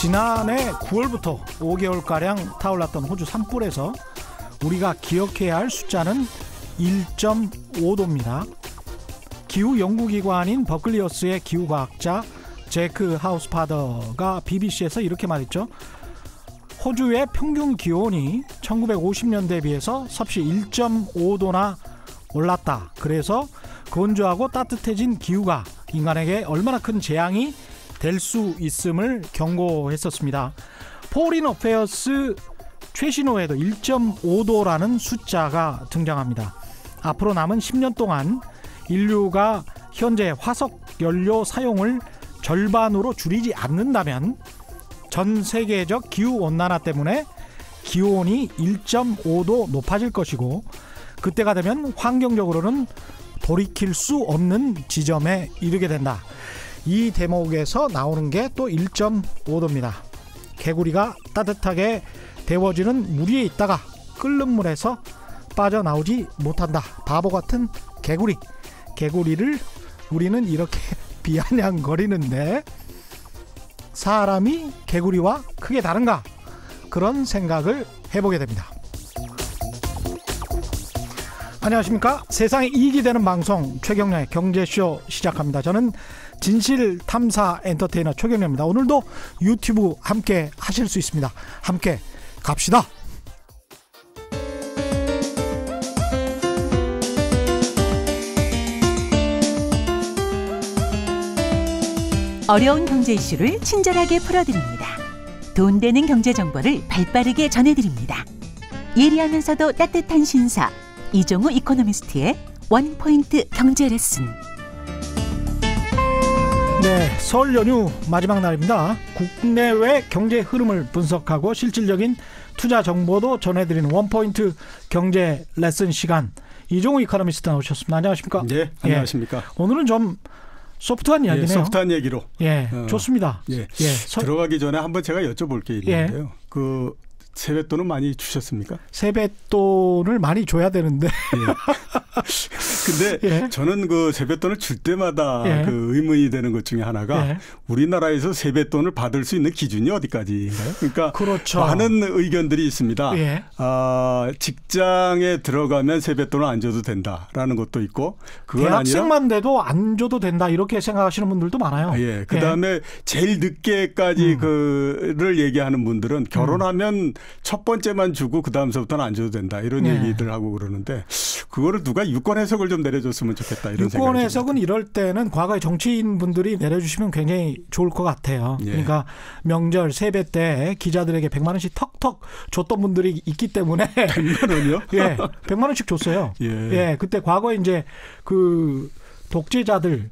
지난해 9월부터 5개월가량 타올랐던 호주 산불에서 우리가 기억해야 할 숫자는 1.5도입니다. 기후 연구기관인 버클리어스의 기후과학자 제크 하우스파더가 BBC에서 이렇게 말했죠. 호주의 평균 기온이 1950년대에 비해서 섭씨 1.5도나 올랐다. 그래서 건조하고 따뜻해진 기후가 인간에게 얼마나 큰 재앙이 될수 있음을 경고했었습니다. 포린 어페어스 최신호에도 1.5도라는 숫자가 등장합니다. 앞으로 남은 10년 동안 인류가 현재 화석 연료 사용을 절반으로 줄이지 않는다면 전 세계적 기후 온난화 때문에 기온이 1.5도 높아질 것이고 그때가 되면 환경적으로는 돌이킬 수 없는 지점에 이르게 된다. 이 대목에서 나오는 게 또 1.5도입니다. 개구리가 따뜻하게 데워지는 무에 있다가 끓는 물에서 빠져나오지 못한다. 바보 같은 개구리. 개구리를 우리는 이렇게 비아냥거리는데 사람이 개구리와 크게 다른가? 그런 생각을 해보게 됩니다. 안녕하십니까? 세상에 이익이 되는 방송 최경량의 경제쇼 시작합니다. 저는 진실 탐사 엔터테이너 최경래입니다. 오늘도 유튜브 함께 하실 수 있습니다. 함께 갑시다. 어려운 경제 이슈를 친절하게 풀어드립니다. 돈 되는 경제 정보를 발빠르게 전해드립니다. 예리하면서도 따뜻한 신사 이종우 이코노미스트의 원포인트 경제 레슨. 설 연휴 마지막 날입니다. 국내외 경제 흐름을 분석하고 실질적인 투자 정보도 전해드리는 원포인트 경제 레슨 시간 이종우 이카노미스트 나오셨습니다. 안녕하십니까? 네, 예. 안녕하십니까? 예. 오늘은 좀 소프트한 예, 이야기네요. 예, 소프트한 얘기로. 예, 어, 좋습니다. 예, 예 서, 들어가기 전에 한번 제가 여쭤볼 게 있는데요. 예. 그 세뱃돈은 많이 주셨습니까? 세뱃돈을 많이 줘야 되는데. 예. 근데 예. 저는 그 세뱃돈을 줄 때마다 예. 그 의문이 되는 것 중에 하나가 예. 우리나라에서 세뱃돈을 받을 수 있는 기준이 어디까지인가요? 네. 그러니까 그렇죠. 많은 의견들이 있습니다. 예. 아, 직장에 들어가면 세뱃돈을 안 줘도 된다라는 것도 있고 그건 대학생만 아니라 돼도 안 줘도 된다 이렇게 생각하시는 분들도 많아요. 아, 예. 그다음에 예. 제일 늦게까지 음. 그를 얘기하는 분들은 결혼하면 음. 첫 번째만 주고 그 다음서부터는 안 줘도 된다 이런 네. 얘기들 하고 그러는데 그거를 누가 유권 해석을 좀 내려줬으면 좋겠다 이런 유권 해석은 이럴 때는 과거의 정치인 분들이 내려주시면 굉장히 좋을 것 같아요. 예. 그러니까 명절 세배 때 기자들에게 100만 원씩 턱턱 줬던 분들이 있기 때문에 100만 원이요? 예, 100만 원씩 줬어요. 예. 예, 그때 과거에 이제 그 독재자들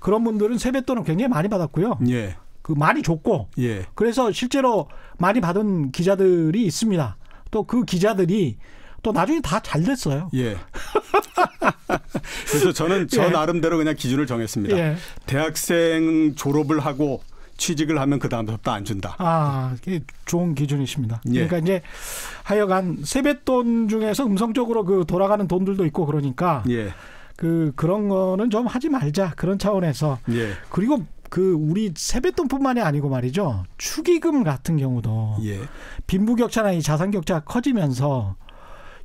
그런 분들은 세뱃돈을 굉장히 많이 받았고요. 예. 그 많이 좋고 예. 그래서 실제로 많이 받은 기자들이 있습니다. 또 그 기자들이 또 나중에 다 잘 됐어요. 예. 그래서 저는 저 예. 나름대로 그냥 기준을 정했습니다. 예. 대학생 졸업을 하고 취직을 하면 그 다음부터 안 준다. 아, 그게 좋은 기준이십니다. 예. 그러니까 이제 하여간 세뱃돈 중에서 음성적으로 그 돌아가는 돈들도 있고 그러니까 예. 그 그런 거는 좀 하지 말자 그런 차원에서 예. 그리고 그 우리 세뱃돈뿐만이 아니고 말이죠 축의금 같은 경우도 예. 빈부격차나 이 자산격차가 커지면서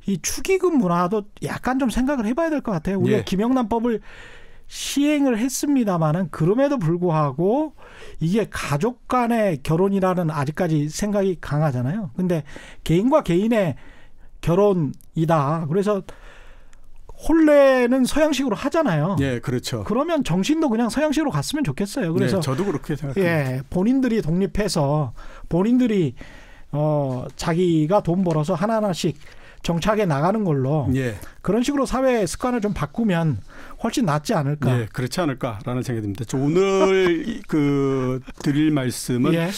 이 축의금 문화도 약간 좀 생각을 해봐야 될 것 같아요. 우리가 예. 김영란법을 시행을 했습니다만은 그럼에도 불구하고 이게 가족 간의 결혼이라는 아직까지 생각이 강하잖아요. 근데 개인과 개인의 결혼이다. 그래서 혼례는 서양식으로 하잖아요. 예, 그렇죠. 그러면 정신도 그냥 서양식으로 갔으면 좋겠어요. 네, 그래서 예, 저도 그렇게 생각합니다. 예, 본인들이 독립해서 본인들이 어 자기가 돈 벌어서 하나하나씩 정착에 나가는 걸로 예. 그런 식으로 사회 습관을 좀 바꾸면 훨씬 낫지 않을까. 예, 그렇지 않을까라는 생각이 듭니다. 저 오늘 그 드릴 말씀은 예.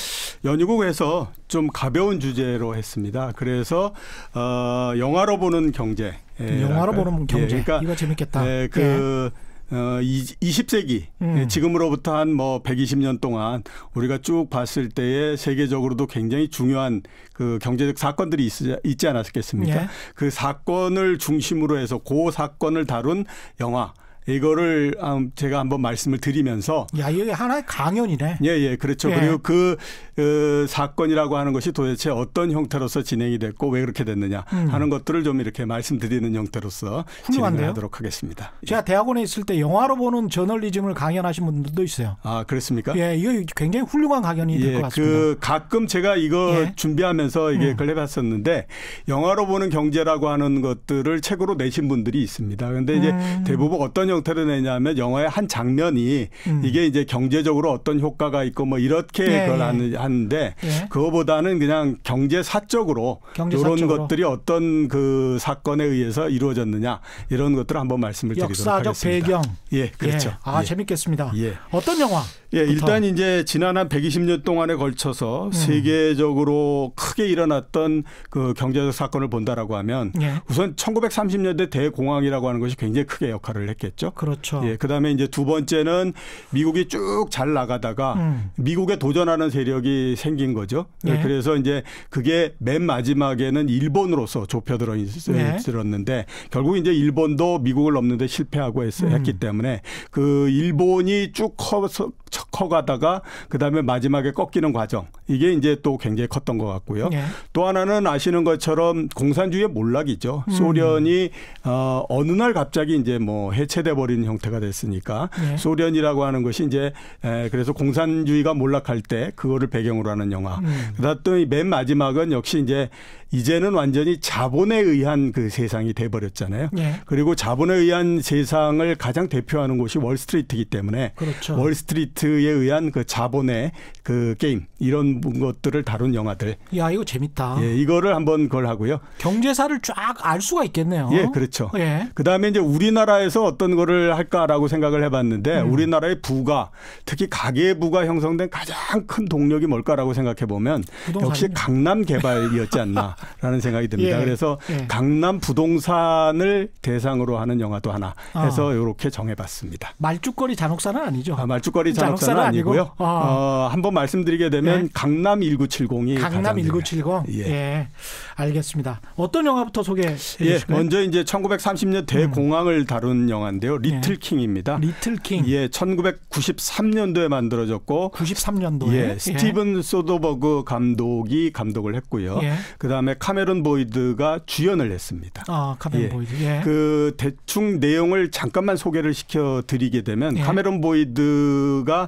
연희곡에서 좀 가벼운 주제로 했습니다. 그래서 어, 영화로 보는 경제. 예, 영화로 보는 경제. 예, 그러니까, 이거 재밌겠다. 예, 그 어, 20세기 음. 예, 지금으로부터 한 뭐 120년 동안 우리가 쭉 봤을 때에 세계적으로도 굉장히 중요한 그 경제적 사건들이 있, 있지 않았겠습니까? 예. 그 사건을 중심으로 해서 그 사건을 다룬 영화 이거를 아, 제가 한번 말씀을 드리면서 야 이게 하나의 강연이네. 예예 예, 그렇죠. 예. 그리고 그, 그 사건이라고 하는 것이 도대체 어떤 형태로서 진행이 됐고 왜 그렇게 됐느냐 음. 하는 것들을 좀 이렇게 말씀드리는 형태로서 진행하도록 하겠습니다. 예. 제가 대학원에 있을 때 영화로 보는 저널리즘을 강연하신 분들도 있어요. 아 그렇습니까? 예 이거 굉장히 훌륭한 강연이 될것 예, 같습니다. 그 가끔 제가 이거 예. 준비하면서 이게 음. 걸 해봤었는데 영화로 보는 경제라고 하는 것들을 책으로 내신 분들이 있습니다. 그런데 이제 음. 대부분 어떤 형태로 내냐면 영화의 한 장면이 음. 이게 이제 경제적으로 어떤 효과가 있고 뭐 이렇게 예, 그걸 예. 하는데 예. 그거보다는 그냥 경제사적으로 경 이런 것들이 어떤 그 사건에 의해서 이루어졌느냐 이런 것들을 한번 말씀을 드리도록 하겠습니다. 역사적 배경. 예, 그렇죠. 예. 아, 예. 재밌겠습니다. 예. 어떤 영화? 예, 일단 이제 지난 한 120년 동안에 걸쳐서 음. 세계적으로 크게 일어났던 그 경제적 사건을 본다라고 하면 예. 우선 1930년대 대공황이라고 하는 것이 굉장히 크게 역할을 했겠죠. 그렇죠. 예, 그다음에 이제 두 번째는 미국이 쭉 잘 나가다가 음. 미국에 도전하는 세력이 생긴 거죠. 예. 예. 그래서 이제 그게 맨 마지막에는 일본으로서 좁혀들어 예. 들었는데 결국 이제 일본도 미국을 넘는데 실패하고 했, 음. 했기 때문에 그 일본이 쭉 커서 커가다가 그다음에 마지막에 꺾이는 과정 이게 이제 또 굉장히 컸던 것 같고요. 예. 또 하나는 아시는 것처럼 공산주의의 몰락이죠. 음. 소련이 어, 어느 날 갑자기 이제 뭐 해체돼 버린 형태가 됐으니까 예. 소련이라고 하는 것이 이제 에, 그래서 공산주의가 몰락할 때 그거를 배경으로 하는 영화. 음. 그다음 또맨 마지막은 역시 이제 이제는 완전히 자본에 의한 그 세상이 돼버렸잖아요. 예. 그리고 자본에 의한 세상을 가장 대표하는 곳이 월스트리트이기 때문에 그렇죠. 월스트리트 이벤에 의한 그 자본의 그 게임 이런 것들을 다룬 영화들. 야 이거 재밌다. 예, 이거를 한번 걸 하고요. 경제사를 쫙 알 수가 있겠네요. 예, 그렇죠. 예. 그다음에 이제 우리나라에서 어떤 거를 할까라고 생각을 해봤는데 음. 우리나라의 부가 특히 가계부가 형성된 가장 큰 동력이 뭘까라고 생각해 보면 역시 강남 개발이었지 않나라는 생각이 듭니다. 예. 그래서 예. 강남 부동산을 대상으로 하는 영화도 하나 해서 아. 이렇게 정해봤습니다. 말죽거리 잔혹사는 아니죠? 아, 말죽거리 잔혹 지역사는 아니고? 아니고요. 아. 어, 한번 말씀드리게 되면 예. 강남 1970이 강남 1970. 예. 예. 알겠습니다. 어떤 영화부터 소개해 예, 주실까요? 예. 먼저 이제 1930년 대공황을 음. 다룬 영화인데요. 리틀 예. 킹입니다. 리틀 킹. 예, 1993년도에 만들어졌고 93년도에 예, 예, 스티븐 소더버그 감독이 감독을 했고요. 그다음에 카메론 보이드가 주연을 했습니다. 아, 카메론 보이드. 그 대충 내용을 잠깐만 소개를 시켜 드리게 되면 카메론 보이드가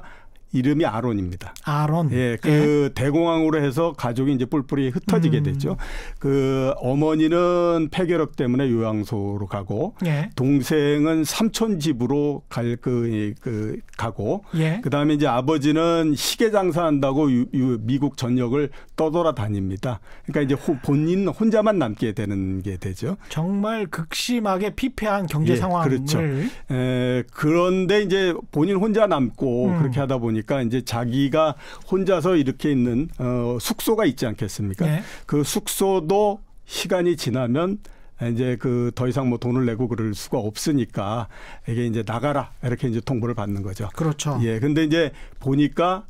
이름이 아론입니다. 아론. 예, 예. 그 예. 대공황으로 해서 가족이 이제 뿔뿔이 흩어지게 음. 됐죠. 그 어머니는 폐결핵 때문에 요양소로 가고 예. 동생은 삼촌 집으로 갈 그 그, 가고 예. 그다음에 이제 아버지는 시계 장사한다고 유, 유, 미국 전역을 떠돌아 다닙니다. 그러니까 이제 호, 본인 혼자만 남게 되는 게 되죠. 정말 극심하게 피폐한 경제 예, 상황을 그렇죠. 에, 그런데 이제 본인 혼자 남고 음. 그렇게 하다 보니 보니까 이제 자기가 혼자서 이렇게 있는 어, 숙소가 있지 않겠습니까? 네. 그 숙소도 시간이 지나면 이제 그 더 이상 뭐 돈을 내고 그럴 수가 없으니까 이게 이제 나가라 이렇게 이제 통보를 받는 거죠. 그렇죠. 예. 근데 이제 보니까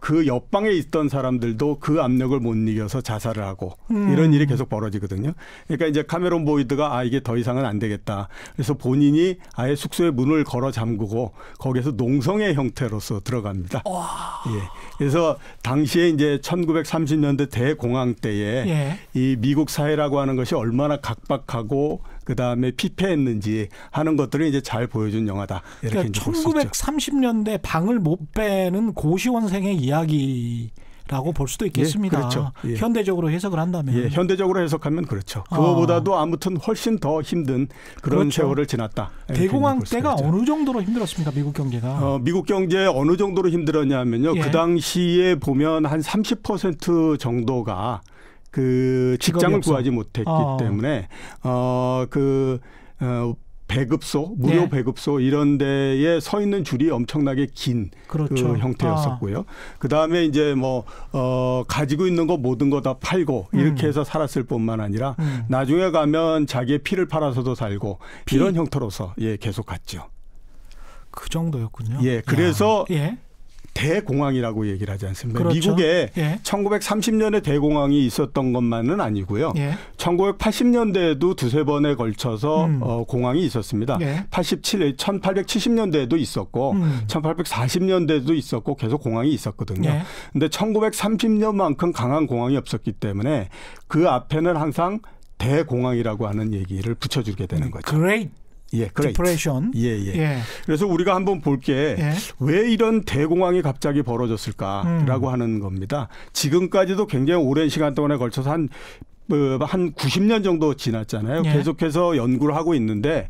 그 옆방에 있던 사람들도 그 압력을 못 이겨서 자살을 하고 음. 이런 일이 계속 벌어지거든요. 그러니까 이제 카메론 보이드가 아 이게 더 이상은 안 되겠다. 그래서 본인이 아예 숙소에 문을 걸어 잠그고 거기에서 농성의 형태로서 들어갑니다. 와. 예. 그래서 당시에 이제 1930년대 대공황 때에 예. 이 미국 사회라고 하는 것이 얼마나 각박하고 그 다음에 피폐했는지 하는 것들을 이제 잘 보여준 영화다. 이렇게 그러니까 1930년대 방을 못 빼는 고시원생의 이야기. 라고 볼 수도 있겠습니다. 예, 그렇죠. 예. 현대적으로 해석을 한다면. 예, 현대적으로 해석하면 그렇죠. 아. 그거보다도 아. 무튼 훨씬 더 힘든 그런 그렇죠. 세월을 지났다. 대공황 때가 있죠. 어느 정도로 힘들었습니까? 미국 경제가. 어, 미국 경제 어느 정도로 힘들었냐면요. 예. 그 당시에 보면 한 30% 정도가 그 직장을 없어. 구하지 못했기 아. 때문에 어그 어, 배급소, 무료 네. 배급소 이런 데에 서 있는 줄이 엄청나게 긴그 렇죠 그 형태였었고요. 아. 그다음에 이제 뭐 어, 가지고 있는 거 모든 거 다 팔고 음. 이렇게 해서 살았을 뿐만 아니라 음. 나중에 가면 자기의 피를 팔아서도 살고 피? 이런 형태로서 예 계속 갔죠. 그 정도였군요. 예, 그래서 예. 대공황이라고 얘기를 하지 않습니까? 그렇죠. 미국에 예. 1930년에 대공황이 있었던 것만은 아니고요. 예. 1980년대에도 두세 번에 걸쳐서 음. 어, 공황이 있었습니다. 예. 87, 1870년대에도 있었고 음. 1840년대에도 있었고 계속 공황이 있었거든요. 예. 근데 1930년만큼 강한 공황이 없었기 때문에 그 앞에는 항상 대공황이라고 하는 얘기를 붙여주게 되는 음. 거죠. Great 예, 디프레션. 예, 예, 예, 그래서 우리가 한번 볼 게왜 예. 이런 대공황이 갑자기 벌어졌을까라고 음. 하는 겁니다. 지금까지도 굉장히 오랜 시간 동안에 걸쳐서 한한 한 90년 어, 정도 지났잖아요. 예. 계속해서 연구를 하고 있는데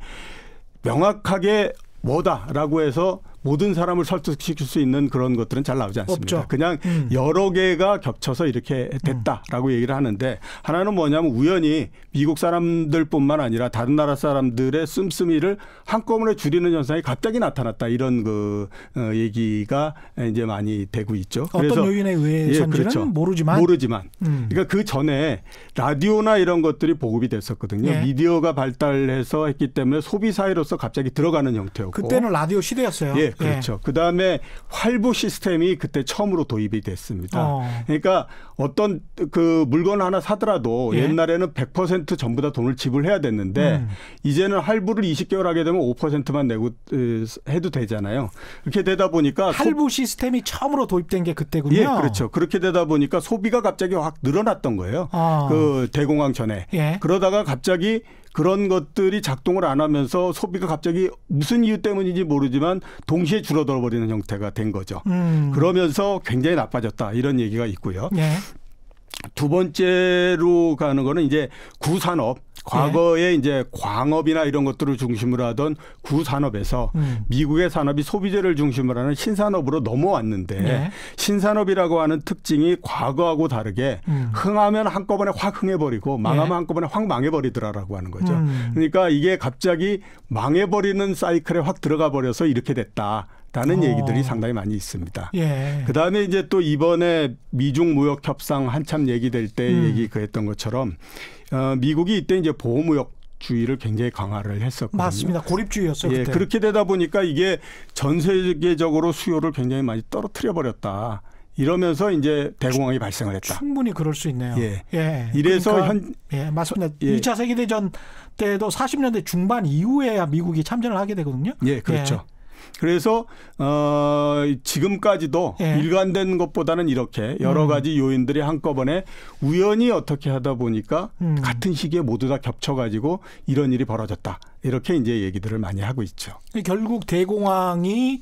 명확하게 뭐다라고 해서 모든 사람을 설득시킬 수 있는 그런 것들은 잘 나오지 않습니다. 없죠. 그냥 음. 여러 개가 겹쳐서 이렇게 됐다라고 음. 얘기를 하는데 하나는 뭐냐면 우연히 미국 사람들뿐만 아니라 다른 나라 사람들의 씀씀이를 한꺼번에 줄이는 현상이 갑자기 나타났다 이런 그 어, 얘기가 이제 많이 되고 있죠. 어떤 요인에 의해서인지는 예, 그렇죠. 모르지만 모르지만 음. 그러니까 그 전에 라디오나 이런 것들이 보급이 됐었거든요. 예. 미디어가 발달해서 했기 때문에 소비 사회로서 갑자기 들어가는 형태였고 그때는 라디오 시대였어요. 예, 그렇죠. 예. 그 다음에 활부 시스템이 그때 처음으로 도입이 됐습니다. 어. 그러니까 어떤 그 물건 하나 사더라도 예? 옛날에는 100% 전부 다 돈을 지불해야 됐는데 음. 이제는 할부를 20개월 하게 되면 5%만 내고 해도 되잖아요. 이렇게 되다 보니까 할부 소... 시스템이 처음으로 도입된 게 그때군요. 예, 그렇죠. 그렇게 되다 보니까 소비가 갑자기 확 늘어났던 거예요. 어. 그 대공황 전에. 예? 그러다가 갑자기 그런 것들이 작동을 안 하면서 소비가 갑자기 무슨 이유 때문인지 모르지만 동시에 줄어들어 버리는 형태가 된 거죠. 음. 그러면서 굉장히 나빠졌다 이런 얘기가 있고요. 예. 두 번째로 가는 거는 이제 구산업. 과거에 예. 이제 광업이나 이런 것들을 중심으로 하던 구산업에서 음. 미국의 산업이 소비재를 중심으로 하는 신산업으로 넘어왔는데 예. 신산업이라고 하는 특징이 과거하고 다르게 음. 흥하면 한꺼번에 확 흥해버리고 망하면 예. 한꺼번에 확 망해버리더라라고 하는 거죠. 음. 그러니까 이게 갑자기 망해버리는 사이클에 확 들어가 버려서 이렇게 됐다. 있다라는 어. 얘기들이 상당히 많이 있습니다. 예. 그 다음에 이제 또 이번에 미중 무역 협상 한참 얘기될 때 음. 얘기 그랬던 것처럼 어, 미국이 이때 이제 보호무역 주의를 굉장히 강화를 했었거든요. 맞습니다. 고립주의였어요. 예, 그렇게 되다 보니까 이게 전 세계적으로 수요를 굉장히 많이 떨어뜨려 버렸다. 이러면서 이제 대공황이 추, 발생을 했다. 충분히 그럴 수 있네요. 예. 예. 이래서 그러니까, 현 예, 맞습니다. 예. 2차 세계 대전 때도 40년대 중반 이후에야 미국이 참전을 하게 되거든요. 예, 그렇죠. 예. 그래서 어, 지금까지도 예. 일관된 것보다는 이렇게 여러 음. 가지 요인들이 한꺼번에 우연히 어떻게 하다 보니까 음. 같은 시기에 모두 다 겹쳐가지고 이런 일이 벌어졌다. 이렇게 이제 얘기들을 많이 하고 있죠. 결국 대공황이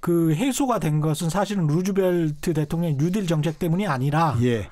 그 해소가 된 것은 사실은 루즈벨트 대통령의 뉴딜 정책 때문이 아니라 예.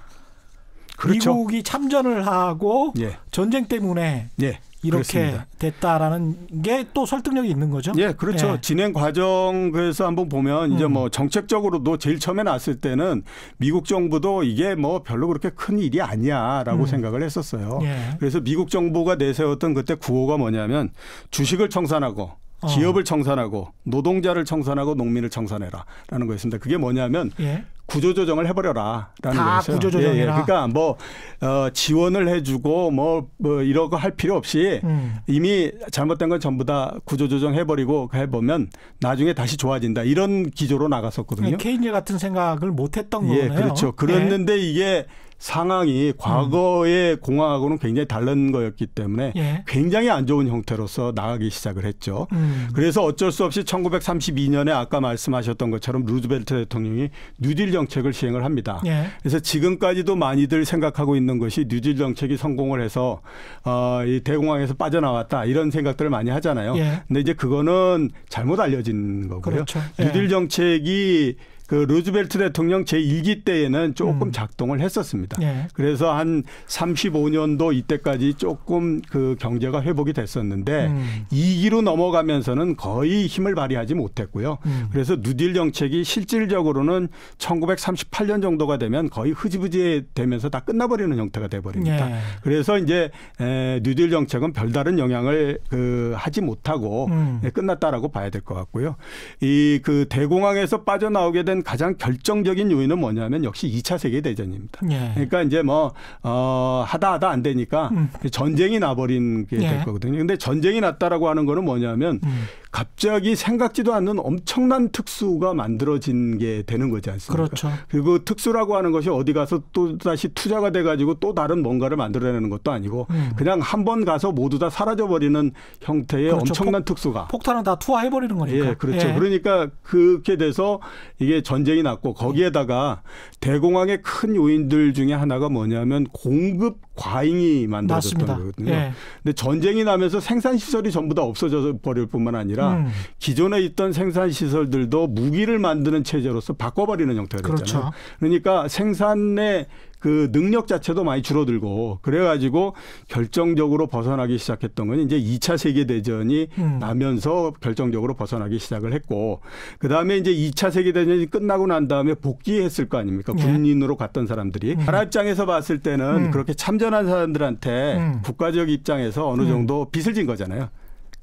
그렇죠. 미국이 참전을 하고 예. 전쟁 때문에 예. 이렇게 그렇습니다. 됐다라는 게 또 설득력이 있는 거죠. 예, 그렇죠. 예. 진행 과정에서 한번 보면 이제 음. 뭐 정책적으로도 제일 처음에 났을 때는 미국 정부도 이게 뭐 별로 그렇게 큰 일이 아니야라고 음. 생각을 했었어요. 예. 그래서 미국 정부가 내세웠던 그때 구호가 뭐냐면 주식을 청산하고 어. 기업을 청산하고 노동자를 청산하고 농민을 청산해라라는 거였습니다. 그게 뭐냐면 예. 구조조정을 해버려라라는 다 구조조정이라. 예, 예. 그러니까 뭐 어, 지원을 해주고 뭐, 뭐이러고할 필요 없이 음. 이미 잘못된 건 전부 다 구조조정 해버리고 해보면 나중에 다시 좋아진다 이런 기조로 나갔었거든요. 케인 네, 같은 생각을 못했던 예, 거네요. 예, 그렇죠. 그랬는데 네. 이게 상황이 과거의 음. 공항하고는 굉장히 다른 거였기 때문에 예. 굉장히 안 좋은 형태로서 나가기 시작을 했죠. 음. 그래서 어쩔 수 없이 1932년에 아까 말씀하셨던 것처럼 루즈벨트 대통령이 뉴딜 정책을 시행을 합니다. 예. 그래서 지금까지도 많이들 생각하고 있는 것이 뉴딜 정책이 성공을 해서 어, 이 대공황에서 빠져나왔다 이런 생각들을 많이 하잖아요. 예. 근데 이제 그거는 잘못 알려진 거고요. 그렇죠. 예. 뉴딜 정책이 그 루즈벨트 대통령 제1기 때에는 조금 음. 작동을 했었습니다. 예. 그래서 한 35년도 이때까지 조금 그 경제가 회복이 됐었는데 음. 2기로 넘어가면서는 거의 힘을 발휘하지 못했고요. 음. 그래서 누딜 정책이 실질적으로는 1938년 정도가 되면 거의 흐지부지 되면서 다 끝나버리는 형태가 돼버립니다. 예. 그래서 이제 에, 뉴딜 정책은 별다른 영향을 그 하지 못하고 음. 예, 끝났다라고 봐야 될 것 같고요. 이 그 대공황에서 빠져나오게 된된 가장 결정적인 요인은 뭐냐면 역시 2차 세계 대전입니다. 예. 그러니까 이제 뭐 어, 하다 하다 안 되니까 음. 전쟁이 나버린 게 될 거거든요. 예. 근데 전쟁이 났다라고 하는 거는 뭐냐면 음. 갑자기 생각지도 않는 엄청난 특수가 만들어진 게 되는 거지 않습니까? 그렇죠. 그리고 특수라고 하는 것이 어디 가서 또 다시 투자가 돼가지고 또 다른 뭔가를 만들어내는 것도 아니고 음. 그냥 한 번 가서 모두 다 사라져버리는 형태의 그렇죠. 엄청난 폭, 특수가 폭탄은 다 투하해버리는 거니까. 예, 그렇죠. 예. 그러니까 그렇게 돼서 이게 전쟁이 났고 거기에다가 대공황의 큰 요인들 중에 하나가 뭐냐면 공급 과잉이 만들어졌던 맞습니다. 거거든요. 예. 근데 전쟁이 나면서 생산 시설이 전부 다 없어져 버릴 뿐만 아니라 아니라 음. 기존에 있던 생산 시설들도 무기를 만드는 체제로서 바꿔버리는 형태가 됐잖아요. 그렇죠. 그러니까 생산의 그 능력 자체도 많이 줄어들고 그래가지고 결정적으로 벗어나기 시작했던 건 이제 2차 세계 대전이 음. 나면서 결정적으로 벗어나기 시작을 했고 그 다음에 이제 2차 세계 대전이 끝나고 난 다음에 복귀했을 거 아닙니까 예. 군인으로 갔던 사람들이 나라 음. 입장에서 봤을 때는 음. 그렇게 참전한 사람들한테 음. 국가적 입장에서 어느 음. 정도 빚을 진 거잖아요.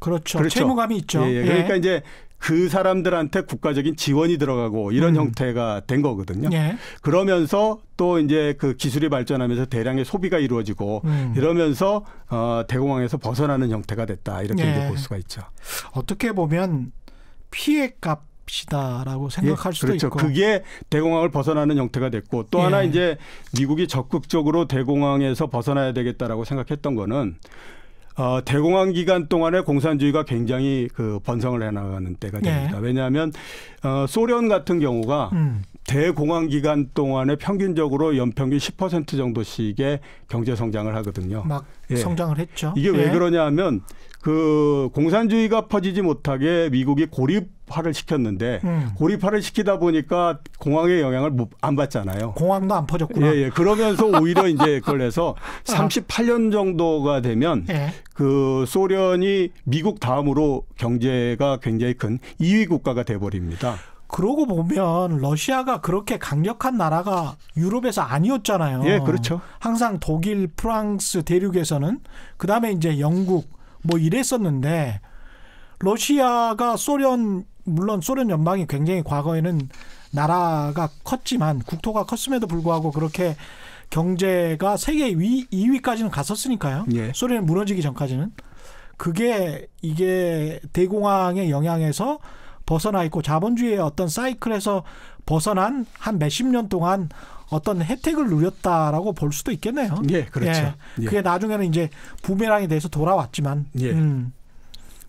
그렇죠. 그렇죠. 채무감이 있죠. 예, 예, 예. 그러니까 이제 그 사람들한테 국가적인 지원이 들어가고 이런 음. 형태가 된 거거든요. 예. 그러면서 또 이제 그 기술이 발전하면서 대량의 소비가 이루어지고 음. 이러면서 어, 대공황에서 벗어나는 형태가 됐다 이렇게 예. 볼 수가 있죠. 어떻게 보면 피해 값 시다라고 생각할 예, 수도 그렇죠. 있고 그게 대공황을 벗어나는 형태가 됐고 또 예. 하나 이제 미국이 적극적으로 대공황에서 벗어나야 되겠다라고 생각했던 거는 어, 대공황 기간 동안에 공산주의가 굉장히 그 번성을 해나가는 때가 네. 됩니다. 네. 왜냐하면 어, 소련 같은 경우가 음. 대공황 기간 동안에 평균적으로 연평균 10% 정도씩의 경제 성장을 하거든요. 막 예. 성장을 했죠. 이게 예. 왜 그러냐면 그 공산주의가 퍼지지 못하게 미국이 고립화를 시켰는데 음. 고립화를 시키다 보니까 공황의 영향을 안 받잖아요. 공황도 안 퍼졌구나. 예, 예. 그러면서 오히려 이제 그걸 해서 38년 어. 정도가 되면 예. 그 소련이 미국 다음으로 경제가 굉장히 큰 2위 국가가 돼 버립니다. 그러고 보면 러시아가 그렇게 강력한 나라가 유럽에서 아니었잖아요. 예, 그렇죠. 항상 독일, 프랑스 대륙에서는 그다음에 이제 영국 뭐 이랬었는데 러시아가 소련 물론 소련 연방이 굉장히 과거에는 나라가 컸지만 국토가 컸음에도 불구하고 그렇게 경제가 세계 위 2위까지는 갔었으니까요. 예. 소련이 무너지기 전까지는 그게 이게 대공황의 영향에서 벗어나 있고 자본주의의 어떤 사이클에서 벗어난 한 몇십 년 동안 어떤 혜택을 누렸다라고 볼 수도 있겠네요. 예, 그렇죠. 예, 예. 그게 나중에는 이제 부메랑이 돼서 돌아왔지만. 예. 음,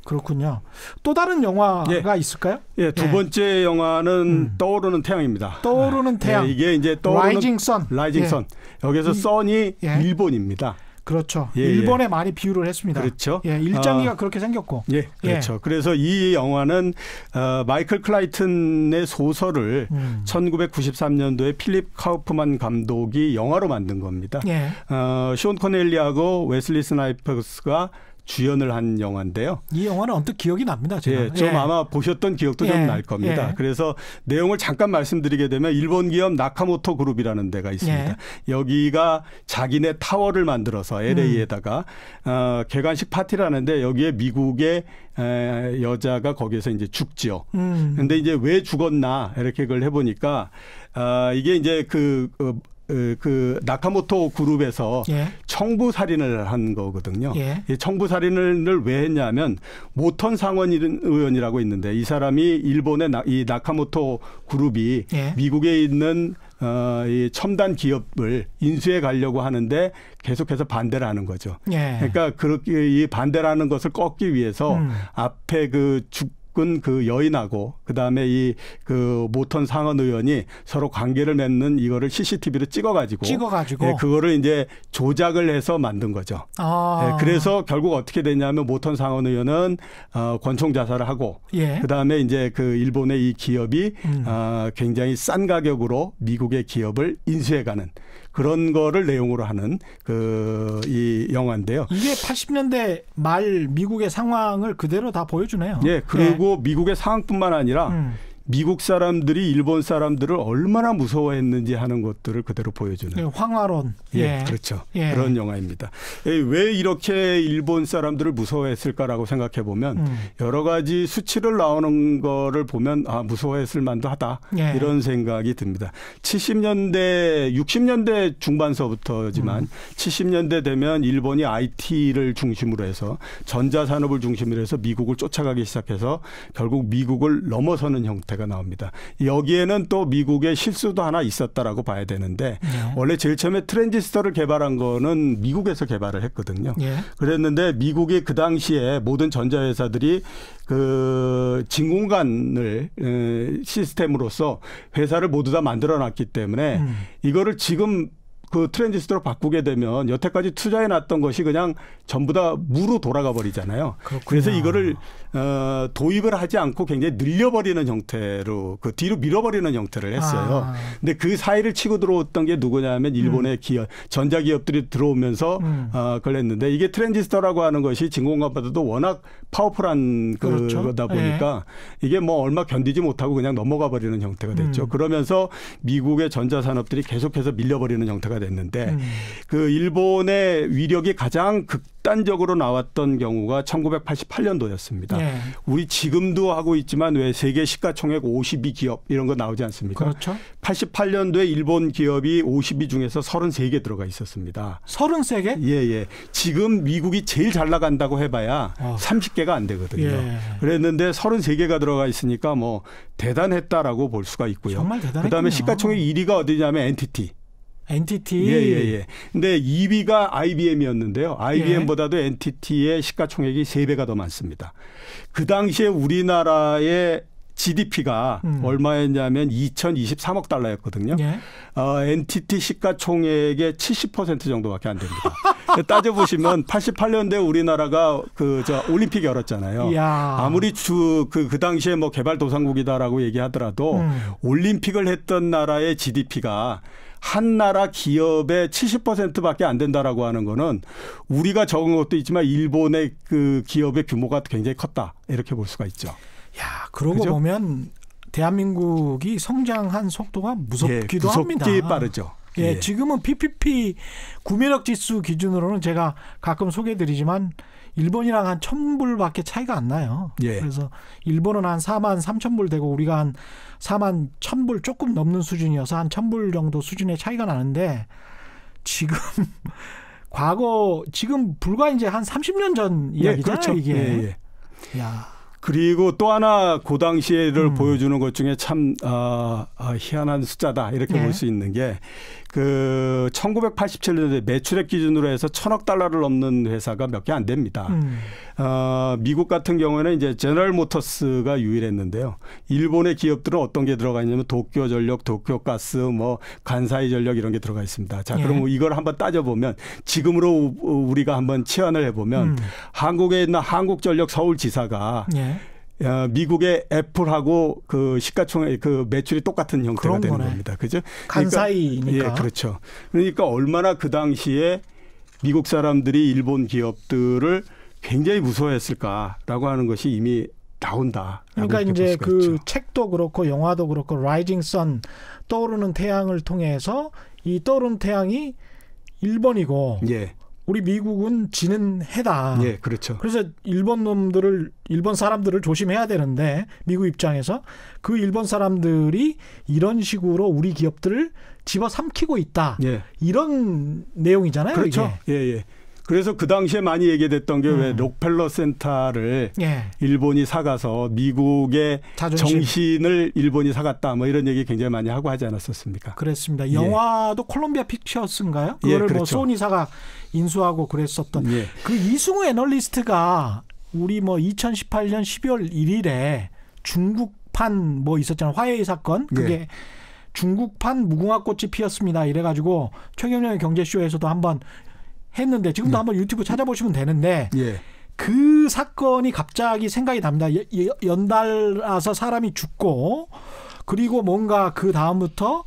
그렇군요. 또 다른 영화가 예. 있을까요? 예, 두 예. 번째 영화는 음. 떠오르는 태양입니다. 떠오르는 태양. 이게 이제 떠오르는 라이징 선. 라이징 선. 여기서 선이 일본입니다. 그렇죠. 예, 예. 일본에 예. 많이 비유를 했습니다. 그렇죠. 예, 일장기가 어, 그렇게 생겼고. 예, 예, 그렇죠. 그래서 이 영화는 어, 마이클 클라이튼의 소설을 음. 1993년도에 필립 카우프만 감독이 영화로 만든 겁니다. 예. 어, 쇼컨넬리하고 웨슬리 스나이퍼스가 주연을 한 영화인데요. 이 영화는 언뜻 기억이 납니다. 제가. 예, 좀 예. 아마 보셨던 기억도 예. 좀날 겁니다. 예. 그래서 내용을 잠깐 말씀드리게 되면 일본 기업 나카모토 그룹이라는 데가 있습니다. 예. 여기가 자기네 타워를 만들어서 LA에다가 음. 어, 개관식 파티를 하는데 여기에 미국의 에, 여자가 거기에서 이제 죽지요. 음. 근데 이제 왜 죽었나 이렇게 그걸 해보니까 아, 이게 이제 그 어, 어, 그 나카모토 그룹에서 예. 청부 살인을 한 거거든요. 예. 청부 살인을 왜 했냐면 모턴 상원 의원이라고 있는데 이 사람이 일본의 나, 이 나카모토 그룹이 예. 미국에 있는 어, 이 첨단 기업을 인수해 가려고 하는데 계속해서 반대를 하는 거죠. 예. 그러니까 그렇게 이 반대라는 것을 꺾기 위해서 음. 앞에 그 주, 박근 그 여인하고 그다음에 이 그 모턴 상원 의원이 서로 관계를 맺는 이거를 CCTV로 찍어가지고 찍어가지고 예, 그거를 이제 조작을 해서 만든 거죠. 아. 예, 그래서 결국 어떻게 됐냐면 모턴 상원 의원은 어, 권총 자살을 하고 예. 그다음에 이제 그 일본의 이 기업이 음. 어, 굉장히 싼 가격으로 미국의 기업을 인수해가는 그런 거를 내용으로 하는 그 이 영화인데요. 이게 80년대 말 미국의 상황을 그대로 다 보여주네요. 예, 그리고 예. 미국의 상황뿐만 아니라 음. 미국 사람들이 일본 사람들을 얼마나 무서워했는지 하는 것들을 그대로 보여주는 예, 황화론 예, 예. 그렇죠 예. 그런 영화입니다 예, 왜 이렇게 일본 사람들을 무서워했을까라고 생각해 보면 음. 여러 가지 수치를 나오는 거를 보면 아 무서워했을 만도 하다 예. 이런 생각이 듭니다 70년대 60년대 중반서부터지만 음. 70년대 되면 일본이 IT를 중심으로 해서 전자산업을 중심으로 해서 미국을 쫓아가기 시작해서 결국 미국을 넘어서는 형태 사태가 나옵니다. 여기에는 또 미국의 실수도 하나 있었다라고 봐야 되는데 네. 원래 제일 처음에 트랜지스터를 개발한 거는 미국에서 개발을 했거든요. 네. 그랬는데 미국이 그 당시에 모든 전자회사들이 그 진공관을 시스템으로서 회사를 모두 다 만들어 놨기 때문에 음. 이거를 지금 그 트랜지스터로 바꾸게 되면 여태까지 투자해 놨던 것이 그냥 전부 다 무로 돌아가 버리잖아요. 그렇구나. 그래서 이거를 어, 도입을 하지 않고 굉장히 늘려버리는 형태로 그 뒤로 밀어버리는 형태를 했어요. 아. 근데 그 사이를 치고 들어왔던 게 누구냐면 일본의 음. 기업 전자기업들이 들어오면서 음. 어, 그랬는데 이게 트랜지스터라고 하는 것이 진공관보다도 워낙 파워풀한 그 그렇죠. 거다 예. 보니까 네. 이게 뭐 얼마 견디지 못하고 그냥 넘어가 버리는 형태가 됐죠. 음. 그러면서 미국의 전자 산업들이 계속해서 밀려버리는 형태가 됐는데 음. 그 일본의 위력이 가장 극단적으로 나왔던 경우가 1988년도였습니다. 네. 예. 우리 지금도 하고 있지만 왜 세계 시가총액 52 기업 이런 거 나오지 않습니까? 그렇죠. 88년도에 일본 기업이 52 중에서 33개 들어가 있었습니다. 33개? 예, 예. 지금 미국이 제일 잘 나간다고 해봐야 어. 30개 30개가 안 되거든요. 예. 그랬는데 33개가 들어가 있으니까 뭐 대단했다라고 볼 수가 있고요. 정말 대단했요 그다음에 시가총액 1위가 어디냐면 엔티티. NTT. 예, 예, 예. 근데 2위가 IBM이었는데요. IBM보다도 예. 엔티티 t 의 시가총액이 3배가 더 많습니다. 그 당시에 우리나라의 GDP가 음. 얼마였냐면 2,023억 달러였거든요. 예. 어, NTT 시가총액의 70% 정도밖에 안 됩니다. 따져 보시면 88년대 우리나라가 그 저 올림픽 열었잖아요. 야. 아무리 주그그 그 당시에 뭐 개발도상국이다라고 얘기하더라도 음. 올림픽을 했던 나라의 GDP가 한 나라 기업의 70%밖에 안 된다라고 하는 거는 우리가 적은 것도 있지만 일본의 그 기업의 규모가 굉장히 컸다 이렇게 볼 수가 있죠. 야, 그러고 그죠? 보면 대한민국이 성장한 속도가 무섭기도 예, 합니다. 빠르죠. 예, 예, 지금은 PPP 구매력 지수 기준으로는 제가 가끔 소개드리지만 일본이랑 한 천불밖에 차이가 안 나요. 예. 그래서 일본은 한사만삼천불 되고 우리가 한사만천불 조금 넘는 수준이어서 한천불 정도 수준의 차이가 나는데 지금 과거 지금 불과 이제 한 삼십 년전이야기잖 예, 그렇죠. 이게. 예, 예. 야. 그리고 또 하나 그 당시를 음. 보여주는 것 중에 참 아, 아, 희한한 숫자다 이렇게 네. 볼수 있는 게그 1987년도에 매출액 기준으로 해서 천억 달러를 넘는 회사가 몇 개 안 됩니다. 음. 어, 미국 같은 경우에는 이제 제너럴 모터스가 유일했는데요. 일본의 기업들은 어떤 게 들어가 있냐면 도쿄 전력, 도쿄 가스, 뭐 간사이 전력 이런 게 들어가 있습니다. 자, 예. 그럼 이걸 한번 따져보면 지금으로 우리가 한번 치환을 해보면 음. 한국에 있는 한국전력 서울지사가 예. 미국의 애플하고 그 시가총액 그 매출이 똑같은 형태가 되는 거네. 겁니다. 그죠? 간사니까 그러니까, 예, 그렇죠. 그러니까 얼마나 그 당시에 미국 사람들이 일본 기업들을 굉장히 무서워했을까라고 하는 것이 이미 나온다. 그러니까 이제 그 있죠. 책도 그렇고 영화도 그렇고 라이징 선 떠오르는 태양을 통해서 이 떠오르는 태양이 일본이고 예. 우리 미국은 지는 해다. 예, 그렇죠. 그래서 일본 놈들을 일본 사람들을 조심해야 되는데 미국 입장에서 그 일본 사람들이 이런 식으로 우리 기업들을 집어삼키고 있다. 예. 이런 내용이잖아요. 그렇죠. 이게. 예, 예. 그래서 그 당시에 많이 얘기됐던 게왜 음. 록펠러 센터를 예. 일본이 사가서 미국의 자존심. 정신을 일본이 사갔다 뭐 이런 얘기 굉장히 많이 하고 하지 않았었습니까? 그렇습니다. 예. 영화도 예. 콜롬비아 픽처스인가요? 그거 예, 뭐 그렇죠. 뭐 소니사가 인수하고 그랬었던 예. 그 이승우 애널리스트가 우리 뭐 2018년 12월 1일에 중국판 뭐 있었잖아요. 화해의 사건. 예. 그게 중국판 무궁화 꽃이 피었습니다. 이래가지고 최경영의 경제쇼에서도 한번 했는데 지금도 네. 한번 유튜브 찾아보시면 되는데 예. 그 사건이 갑자기 생각이 납니다. 연달아서 사람이 죽고 그리고 뭔가 그 다음부터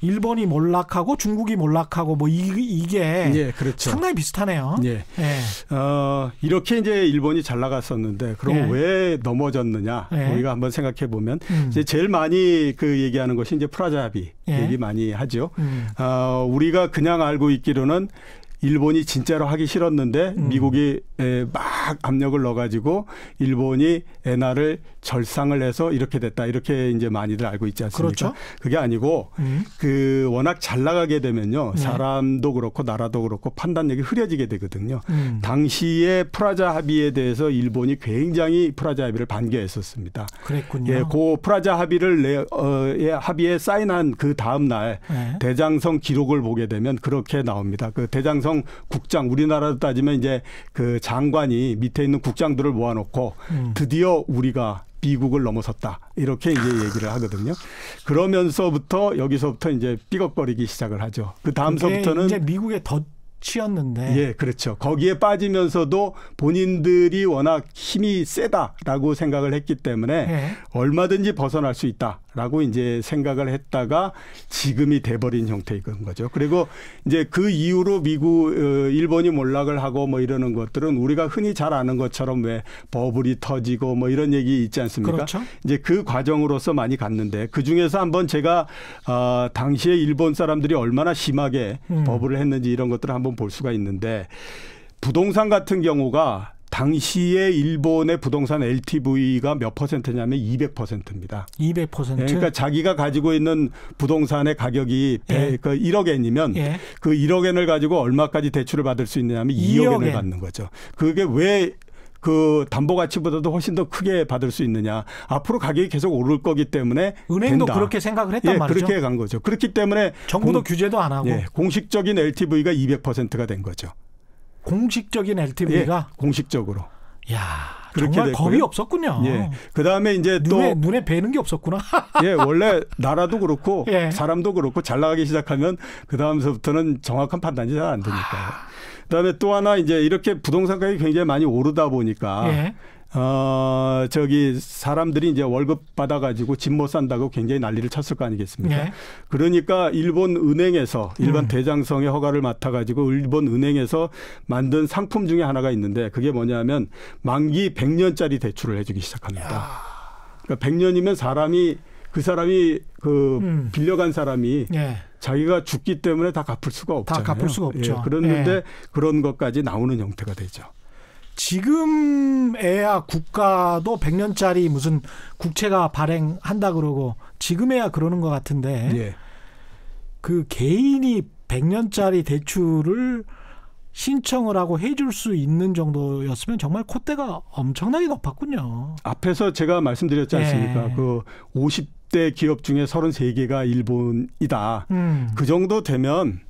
일본이 몰락하고 중국이 몰락하고 뭐 이, 게 예, 그렇죠. 상당히 비슷하네요. 예. 예. 어, 이렇게 이제 일본이 잘 나갔었는데 그럼 예. 왜 넘어졌느냐 예. 우리가 한번 생각해 보면 음. 이제 제일 많이 그 얘기하는 것이 이제 프라자 비의 예. 얘기 많이 하죠. 음. 어, 우리가 그냥 알고 있기로는 일본이 진짜로 하기 싫었는데 음. 미국이 막 압력을 넣어가지고 일본이 엔화를 절상을 해서 이렇게 됐다 이렇게 이제 많이들 알고 있지 않습니까? 그렇죠? 그게 아니고 음. 그 워낙 잘 나가게 되면요 네. 사람도 그렇고 나라도 그렇고 판단력이 흐려지게 되거든요. 음. 당시에 프라자 합의에 대해서 일본이 굉장히 프라자 합의를 반대했었습니다. 그랬군요. 예, 그 프라자 합의를 내, 어, 예, 합의에 사인한 그 다음 날 네. 대장성 기록을 보게 되면 그렇게 나옵니다. 그 대장성 여성 국장 우리나라로 따지면 이제 그 장관이 밑에 있는 국장들을 모아놓고 음. 드디어 우리가 미국을 넘어섰다 이렇게 이제 얘기를 하거든요. 그러면서부터 여기서부터 이제 삐걱거리기 시작을 하죠. 그 다음서부터는 이제 미국의 덧 치였는데 예, 그렇죠. 거기에 빠지면서도 본인들이 워낙 힘이 세다라고 생각을 했기 때문에 예. 얼마든지 벗어날 수 있다라고 이제 생각을 했다가 지금이 돼버린 형태인 거죠. 그리고 이제 그 이후로 미국 어, 일본이 몰락을 하고 뭐 이러는 것들은 우리가 흔히 잘 아는 것처럼 왜 버블이 터지고 뭐 이런 얘기 있지 않습니까? 그렇죠. 이제 그 과정으로서 많이 갔는데 그 중에서 한번 제가 어, 당시에 일본 사람들이 얼마나 심하게 음. 버블을 했는지 이런 것들을 한번 한번 볼 수가 있는데 부동산 같은 경우가 당시에 일본의 부동산 LTV가 몇 퍼센트냐면 200%입니다. 200%? 예, 그러니까 자기가 가지고 있는 부동산의 가격이 예. 그 1억엔이면 예. 그 1억엔을 가지고 얼마까지 대출을 받을 수 있느냐면 2억엔을 받는 거죠. 그게 왜그 담보 가치보다도 훨씬 더 크게 받을 수 있느냐. 앞으로 가격이 계속 오를 거기 때문에 은행도 된다. 그렇게 생각을 했단 예, 말이죠. 그렇게 간 거죠. 그렇기 때문에 정부도 공, 규제도 안 하고 예, 공식적인 LTV가 200%가 된 거죠. 공식적인 LTV가 예, 공식적으로. 야, 그렇게 정말 됐고요. 겁이 없었군요. 예. 그다음에 이제 눈에, 또 눈에 뵈는 게 없었구나. 예, 원래 나라도 그렇고 예. 사람도 그렇고 잘 나가기 시작하면 그다음서부터는 정확한 판단이 잘 안 되니까요. 그다음에 또 하나 이제 이렇게 부동산 가격이 굉장히 많이 오르다 보니까 예. 어, 저기 사람들이 이제 월급 받아가지고 집 못 산다고 굉장히 난리를 쳤을 거 아니겠습니까? 네. 그러니까 일본 은행에서 일반 음. 대장성의 허가를 맡아가지고 일본 은행에서 만든 상품 중에 하나가 있는데 그게 뭐냐면 만기 100년짜리 대출을 해주기 시작합니다. 야. 그러니까 100년이면 사람이 그 사람이 그 음. 빌려간 사람이 예. 자기가 죽기 때문에 다 갚을 수가 없잖아요. 다 갚을 수가 예, 없죠. 예, 그런데 예. 그런 것까지 나오는 형태가 되죠. 지금에야 국가도 100년짜리 무슨 국채가 발행한다 그러고 지금에야 그러는 것 같은데 예. 그 개인이 100년짜리 대출을 신청을 하고 해줄 수 있는 정도였으면 정말 콧대가 엄청나게 높았군요. 앞에서 제가 말씀드렸지 예. 않습니까? 예. 그 50, 50대 기업 중에 33개가 일본이다. 음. 그 정도 되면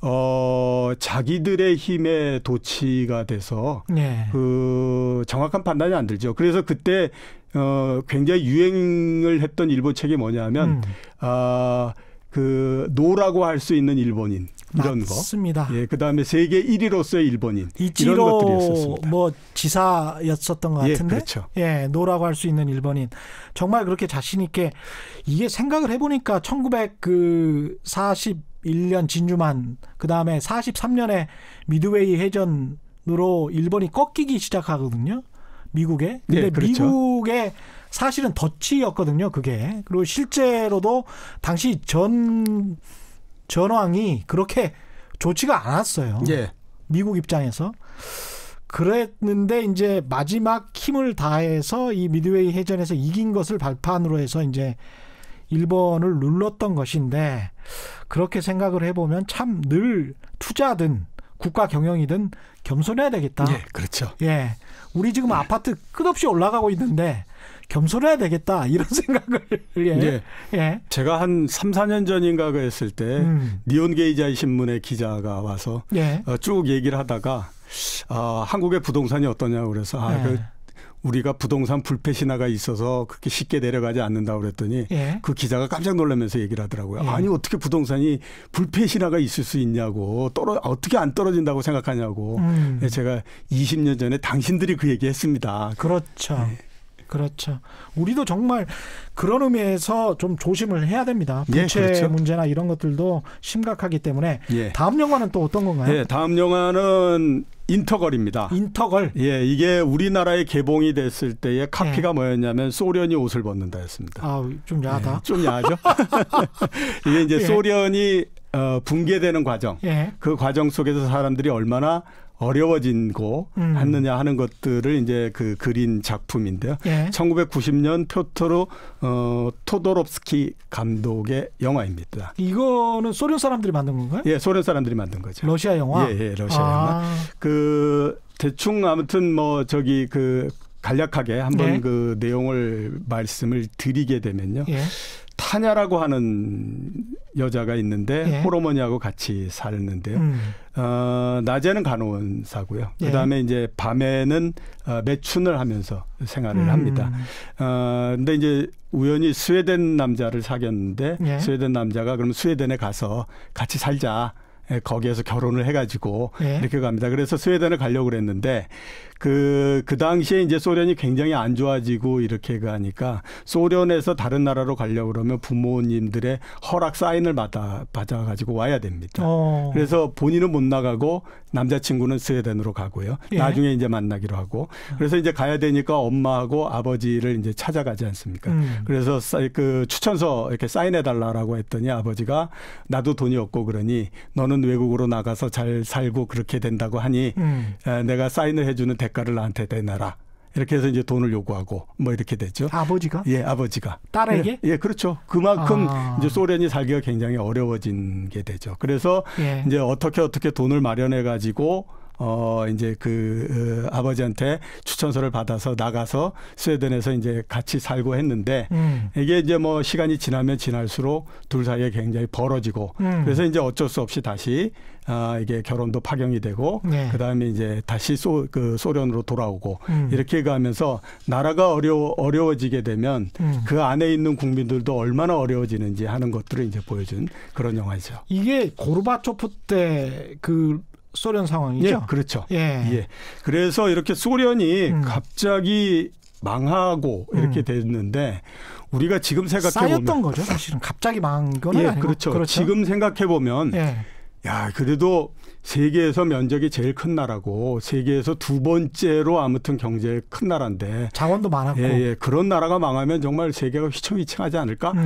어, 자기들의 힘에 도치가 돼서 네. 그 정확한 판단이 안 들죠. 그래서 그때 어, 굉장히 유행을 했던 일본 책이 뭐냐면 음. 아, 그 노라고 할 수 있는 일본인. 이런 맞습니다. 거. 예, 그다음에 세계 1위로서의 일본인 이런 것들이 었습니다뭐 지사였었던 것 예, 같은데. 예, 그렇죠. 예, 노라고 할 수 있는 일본인. 정말 그렇게 자신 있게 이게 생각을 해 보니까 1941년 진주만 그다음에 43년에 미드웨이 해전으로 일본이 꺾이기 시작하거든요. 미국에. 근데 예, 그렇죠. 미국에 사실은 덫이었거든요, 그게. 그리고 실제로도 당시 전 전황이 그렇게 좋지가 않았어요. 예. 미국 입장에서. 그랬는데 이제 마지막 힘을 다해서 이 미드웨이 해전에서 이긴 것을 발판으로 해서 이제 일본을 눌렀던 것인데 그렇게 생각을 해보면 참 늘 투자든 국가 경영이든 겸손해야 되겠다. 예, 그렇죠. 예. 우리 지금 네. 아파트 끝없이 올라가고 있는데 겸손해야 되겠다 이런 생각을 예. 예. 예. 제가 한 3, 4년 전인가 그랬을 때 음. 니온 게이자이 신문의 기자가 와서 예. 어, 쭉 얘기를 하다가 아, 한국의 부동산이 어떠냐고 그래서 아, 예. 그 우리가 부동산 불패 신화가 있어서 그렇게 쉽게 내려가지 않는다 그랬더니 예. 그 기자가 깜짝 놀라면서 얘기를 하더라고요. 예. 아니 어떻게 부동산이 불패 신화가 있을 수 있냐고 떨어 어떻게 안 떨어진다고 생각하냐고 음. 제가 20년 전에 당신들이 그 얘기했습니다. 그렇죠. 네. 그렇죠. 우리도 정말 그런 의미에서 좀 조심을 해야 됩니다. 예, 부채 예, 그렇죠. 문제나 이런 것들도 심각하기 때문에 예. 다음 영화는 또 어떤 건가요? 예, 다음 영화는 인터걸입니다. 인터걸. 예, 이게 우리나라에 개봉이 됐을 때의 예. 카피가 예. 뭐였냐면 소련이 옷을 벗는다였습니다. 아, 좀 야하다. 예, 좀야죠 이게 이제 소련이 어, 붕괴되는 과정. 그 과정 속에서 사람들이 얼마나 어려워진 고 음. 했느냐 하는 것들을 이제 그 그린 작품인데요. 예. 1990년 표토르 어, 토도롭스키 감독의 영화입니다. 이거는 소련 사람들이 만든 건가요? 예, 소련 사람들이 만든 거죠. 러시아 영화. 예, 예 러시아 아. 영화. 그 대충 아무튼 뭐 저기 그 간략하게 한번 예. 그 내용을 말씀을 드리게 되면요. 예. 타냐라고 하는 여자가 있는데 예. 호르몬이하고 같이 살는데요. 음. 어, 낮에는 간호사고요. 예. 그다음에 이제 밤에는 어, 매춘을 하면서 생활을 음. 합니다. 어, 근데 이제 우연히 스웨덴 남자를 사귀었는데 예. 스웨덴 남자가 그럼 스웨덴에 가서 같이 살자. 예, 거기에서 결혼을 해가지고 예. 이렇게 갑니다. 그래서 스웨덴을 가려고 그랬는데 그, 그 당시에 이제 소련이 굉장히 안 좋아지고 이렇게 가니까 소련에서 다른 나라로 가려고 그러면 부모님들의 허락 사인을 받아, 받아가지고 와야 됩니다. 오. 어. 그래서 본인은 못 나가고 남자친구는 스웨덴으로 가고요. 예. 나중에 이제 만나기로 하고 그래서 이제 가야 되니까 엄마하고 아버지를 이제 찾아가지 않습니까? 음. 그래서 그 추천서 이렇게 사인해달라라고 했더니 아버지가 나도 돈이 없고 그러니 너는 너는 외국으로 나가서 잘 살고 그렇게 된다고 하니 음. 내가 사인을 해주는 대가를 나한테 대놔라 이렇게 해서 이제 돈을 요구하고 뭐 이렇게 됐죠. 아버지가? 예, 아버지가. 딸에게? 예, 예 그렇죠. 그만큼 아. 이제 소련이 살기가 굉장히 어려워진 게 되죠. 그래서 예. 이제 어떻게 어떻게 돈을 마련해 가지고 어 이제 그 어, 아버지한테 추천서를 받아서 나가서 스웨덴에서 이제 같이 살고 했는데 음. 이게 이제 뭐 시간이 지나면 지날수록 둘 사이에 굉장히 벌어지고 음. 그래서 이제 어쩔 수 없이 다시 아 이게 결혼도 파경이 되고 네. 그다음에 이제 다시 소, 그 소련으로 돌아오고 음. 이렇게 가면서 나라가 어려워 어려워지게 되면 음. 그 안에 있는 국민들도 얼마나 어려워지는지 하는 것들을 이제 보여준 그런 영화죠. 이게 고르바초프 때그 소련 상황이죠. 예, 그렇죠. 예. 예. 그래서 이렇게 소련이 음. 갑자기 망하고 이렇게 음. 됐는데 우리가 지금 생각해 보면 쌓였던 거죠. 사실은 갑자기 망한 거 예, 아니고. 그렇죠. 그렇죠. 지금 생각해 보면 예. 야, 그래도 세계에서 면적이 제일 큰 나라고 세계에서 두 번째로 아무튼 경제에 큰 나라인데 자원도 많았고 예, 예. 그런 나라가 망하면 정말 세계가 휘청휘청하지 않을까라고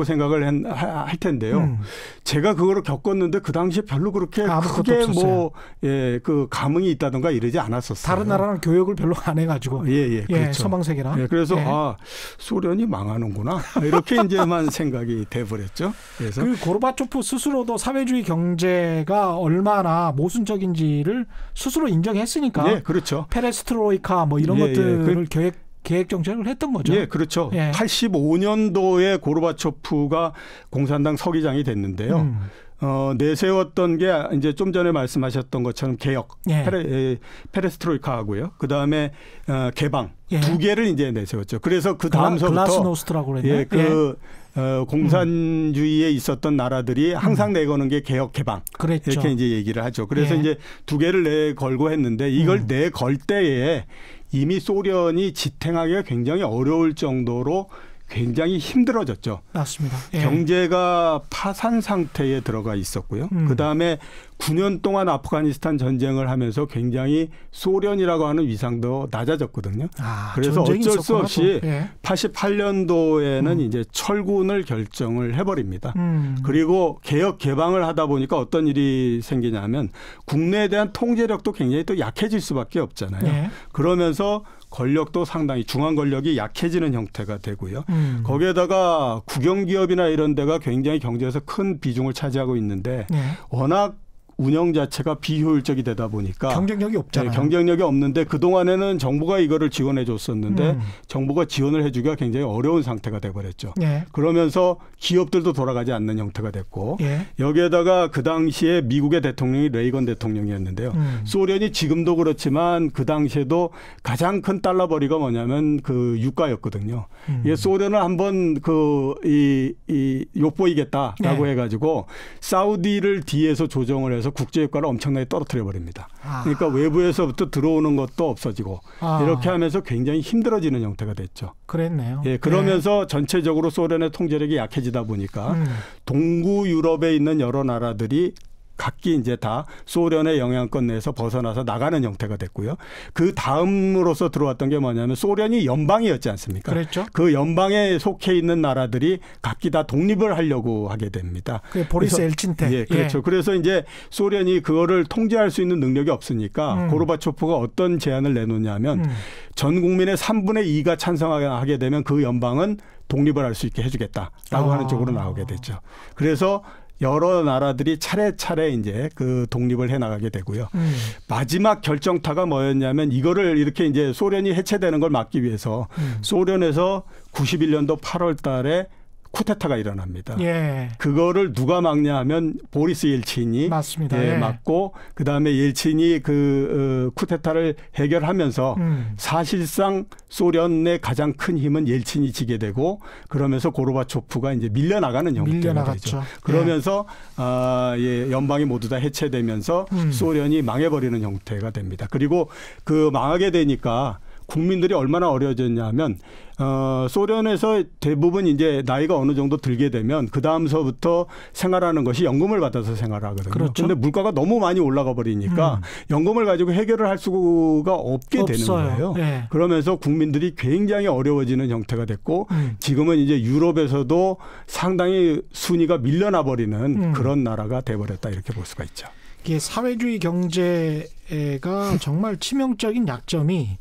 음. 생각을 했, 하, 할 텐데요. 음. 제가 그거를 겪었는데 그 당시에 별로 그렇게 크게 뭐 예 그 감흥이 있다던가 이러지 않았었어요. 다른 나라는 교육을 별로 안 해가지고 예예 예. 예, 그렇죠. 서방 세계나 예, 그래서 예. 아 소련이 망하는구나 이렇게 이제만 생각이 돼버렸죠. 그래서 그 고르바초프 스스로도 사회주의 경제가 얼마나 모순적인지를 스스로 인정했으니까. 예, 그렇죠. 페레스트로이카 뭐 이런 예, 예. 것들을 예. 계획 계획 정책을 했던 거죠. 예, 그렇죠. 예. 85년도에 고르바초프가 공산당 서기장이 됐는데요. 음. 어, 내세웠던 게 이제 좀 전에 말씀하셨던 것처럼 개혁, 예. 페레, 예, 페레스트로이카 하고요. 그 다음에 어, 개방 예. 두 개를 이제 내세웠죠. 그래서 그 다음서부터 글라스노스트라고 그랬네. 예, 그 예. 어, 공산주의에 있었던 나라들이 항상 음. 내거는 게 개혁 개방 그랬죠. 이렇게 이제 얘기를 하죠. 그래서 예. 이제 두 개를 내 걸고 했는데 이걸 음. 내걸 때에 이미 소련이 지탱하기가 굉장히 어려울 정도로 굉장히 힘들어졌죠. 맞습니다. 예. 경제가 파산 상태에 들어가 있었고요. 음. 그다음에 9년 동안 아프가니스탄 전쟁을 하면서 굉장히 소련이라고 하는 위상도 낮아졌거든요. 아, 그래서 어쩔 있었구나, 수 없이 예. 88년도에는 음. 이제 철군을 결정을 해버립니다. 음. 그리고 개혁 개방을 하다 보니까 어떤 일이 생기냐면 국내에 대한 통제력도 굉장히 또 약해질 수밖에 없잖아요. 예. 그러면서 권력도 상당히 중앙 권력이 약해지는 형태가 되고요. 음. 거기에다가 국영 기업이나 이런 데가 굉장히 경제에서 큰 비중을 차지하고 있는데 네. 워낙 운영 자체가 비효율적이 되다 보니까 경쟁력이 없잖아요. 네, 경쟁력이 없는데 그 동안에는 정부가 이거를 지원해 줬었는데 음. 정부가 지원을 해주기가 굉장히 어려운 상태가 돼버렸죠. 예. 그러면서 기업들도 돌아가지 않는 형태가 됐고 예. 여기에다가 그 당시에 미국의 대통령이 레이건 대통령이었는데요. 음. 소련이 지금도 그렇지만 그 당시에도 가장 큰 달러 벌이가 뭐냐면 그 유가였거든요. 음. 예, 소련은 한번 그 이 이 욕보이겠다라고 예. 해가지고 사우디를 뒤에서 조정을 해서 그래서 국제유가를 엄청나게 떨어뜨려 버립니다. 아. 그러니까 외부에서부터 들어오는 것도 없어지고 아. 이렇게 하면서 굉장히 힘들어지는 형태가 됐죠. 그랬네요. 예, 그러면서 네. 전체적으로 소련의 통제력이 약해지다 보니까 음. 동구 유럽에 있는 여러 나라들이 각기 이제 다 소련의 영향권 내에서 벗어나서 나가는 형태가 됐고요. 그 다음으로서 들어왔던 게 뭐냐면 소련이 연방이었지 않습니까? 그렇죠. 그 연방에 속해 있는 나라들이 각기 다 독립을 하려고 하게 됩니다. 그 보리스 엘친 때. 예, 그렇죠. 예. 그래서 이제 소련이 그거를 통제할 수 있는 능력이 없으니까 음. 고르바초프가 어떤 제안을 내놓냐면 음. 전 국민의 3분의 2가 찬성하게 되면 그 연방은 독립을 할 수 있게 해주겠다라고 아. 하는 쪽으로 나오게 됐죠. 그래서 여러 나라들이 차례차례 이제 그 독립을 해 나가게 되고요. 음. 마지막 결정타가 뭐였냐면 이거를 이렇게 이제 소련이 해체되는 걸 막기 위해서 음. 소련에서 91년도 8월 달에 쿠데타가 일어납니다. 예. 그거를 누가 막냐 하면 보리스 일친이 맞습니다. 예, 예. 막고 그다음에 일친이그 어, 쿠데타를 해결하면서 음. 사실상 소련의 가장 큰 힘은 일친이 지게 되고 그러면서 고르바초프가 이제 밀려나가는 형태가 되죠. 그렇죠. 예. 그러면서 예. 아, 예, 연방이 모두 다 해체되면서 음. 소련이 망해버리는 형태가 됩니다. 그리고 그 망하게 되니까 국민들이 얼마나 어려워졌냐면 어, 소련에서 대부분 이제 나이가 어느 정도 들게 되면 그 다음서부터 생활하는 것이 연금을 받아서 생활하거든요. 그런데 그렇죠. 물가가 너무 많이 올라가 버리니까 음. 연금을 가지고 해결을 할 수가 없게 없어요. 되는 거예요. 네. 그러면서 국민들이 굉장히 어려워지는 형태가 됐고 음. 지금은 이제 유럽에서도 상당히 순위가 밀려나 버리는 음. 그런 나라가 돼버렸다 이렇게 볼 수가 있죠. 이게 사회주의 경제가 정말 치명적인 약점이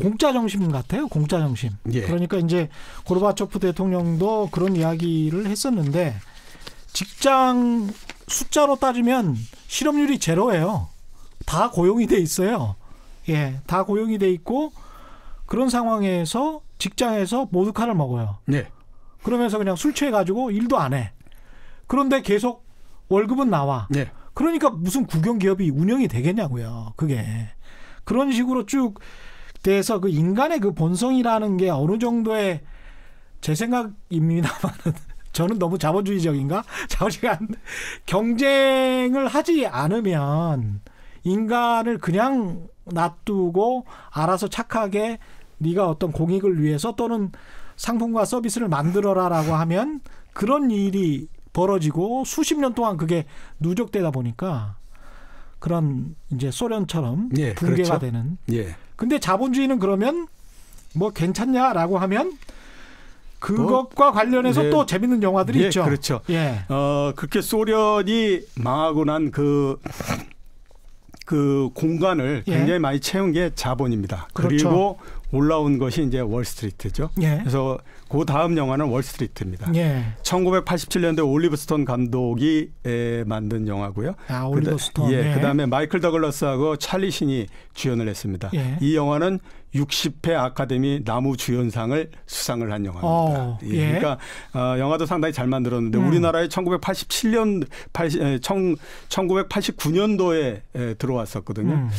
공짜 정신 같아요. 공짜 정신. 예. 그러니까 이제 고르바초프 대통령도 그런 이야기를 했었는데 직장 숫자로 따지면 실업률이 제로예요. 다 고용이 돼 있어요. 예, 다 고용이 돼 있고 그런 상황에서 직장에서 모두카를 먹어요. 예. 그러면서 그냥 술 취해 가지고 일도 안 해. 그런데 계속 월급은 나와. 예. 그러니까 무슨 국영 기업이 운영이 되겠냐고요. 그게 그런 식으로 쭉 대해서 그 인간의 그 본성이라는 게 어느 정도의 제생각입니다만 저는 너무 자본주의적인가? 자본주의한 경쟁을 하지 않으면 인간을 그냥 놔두고 알아서 착하게 네가 어떤 공익을 위해서 또는 상품과 서비스를 만들어라라고 하면 그런 일이 벌어지고 수십 년 동안 그게 누적되다 보니까 그런 이제 소련처럼 예, 붕괴가 그렇죠? 되는. 예. 근데 자본주의는 그러면 뭐 괜찮냐라고 하면 그것과 뭐, 관련해서 예, 또 재밌는 영화들이 예, 있죠. 그렇죠. 예. 어, 그렇게 소련이 망하고 난 그그 그 공간을 예. 굉장히 많이 채운 게 자본입니다. 그렇죠. 그리고 올라온 것이 이제 월스트리트죠. 예. 그래서 그 다음 영화는 월스트리트입니다. 예. 1 9 8 7년도 올리브스톤 감독이 에, 예, 만든 영화고요. 아, 올리브스톤. 예, 예. 그다음에 마이클 더글러스하고 찰리 신이 주연을 했습니다. 예. 이 영화는 60회 아카데미 나무 주연상을 수상을 한 영화입니다. 어, 예. 예. 그러니까 어, 영화도 상당히 잘 만들었는데 음. 우리나라에 1987년 80, 1989년도에 에, 들어왔었거든요. 음.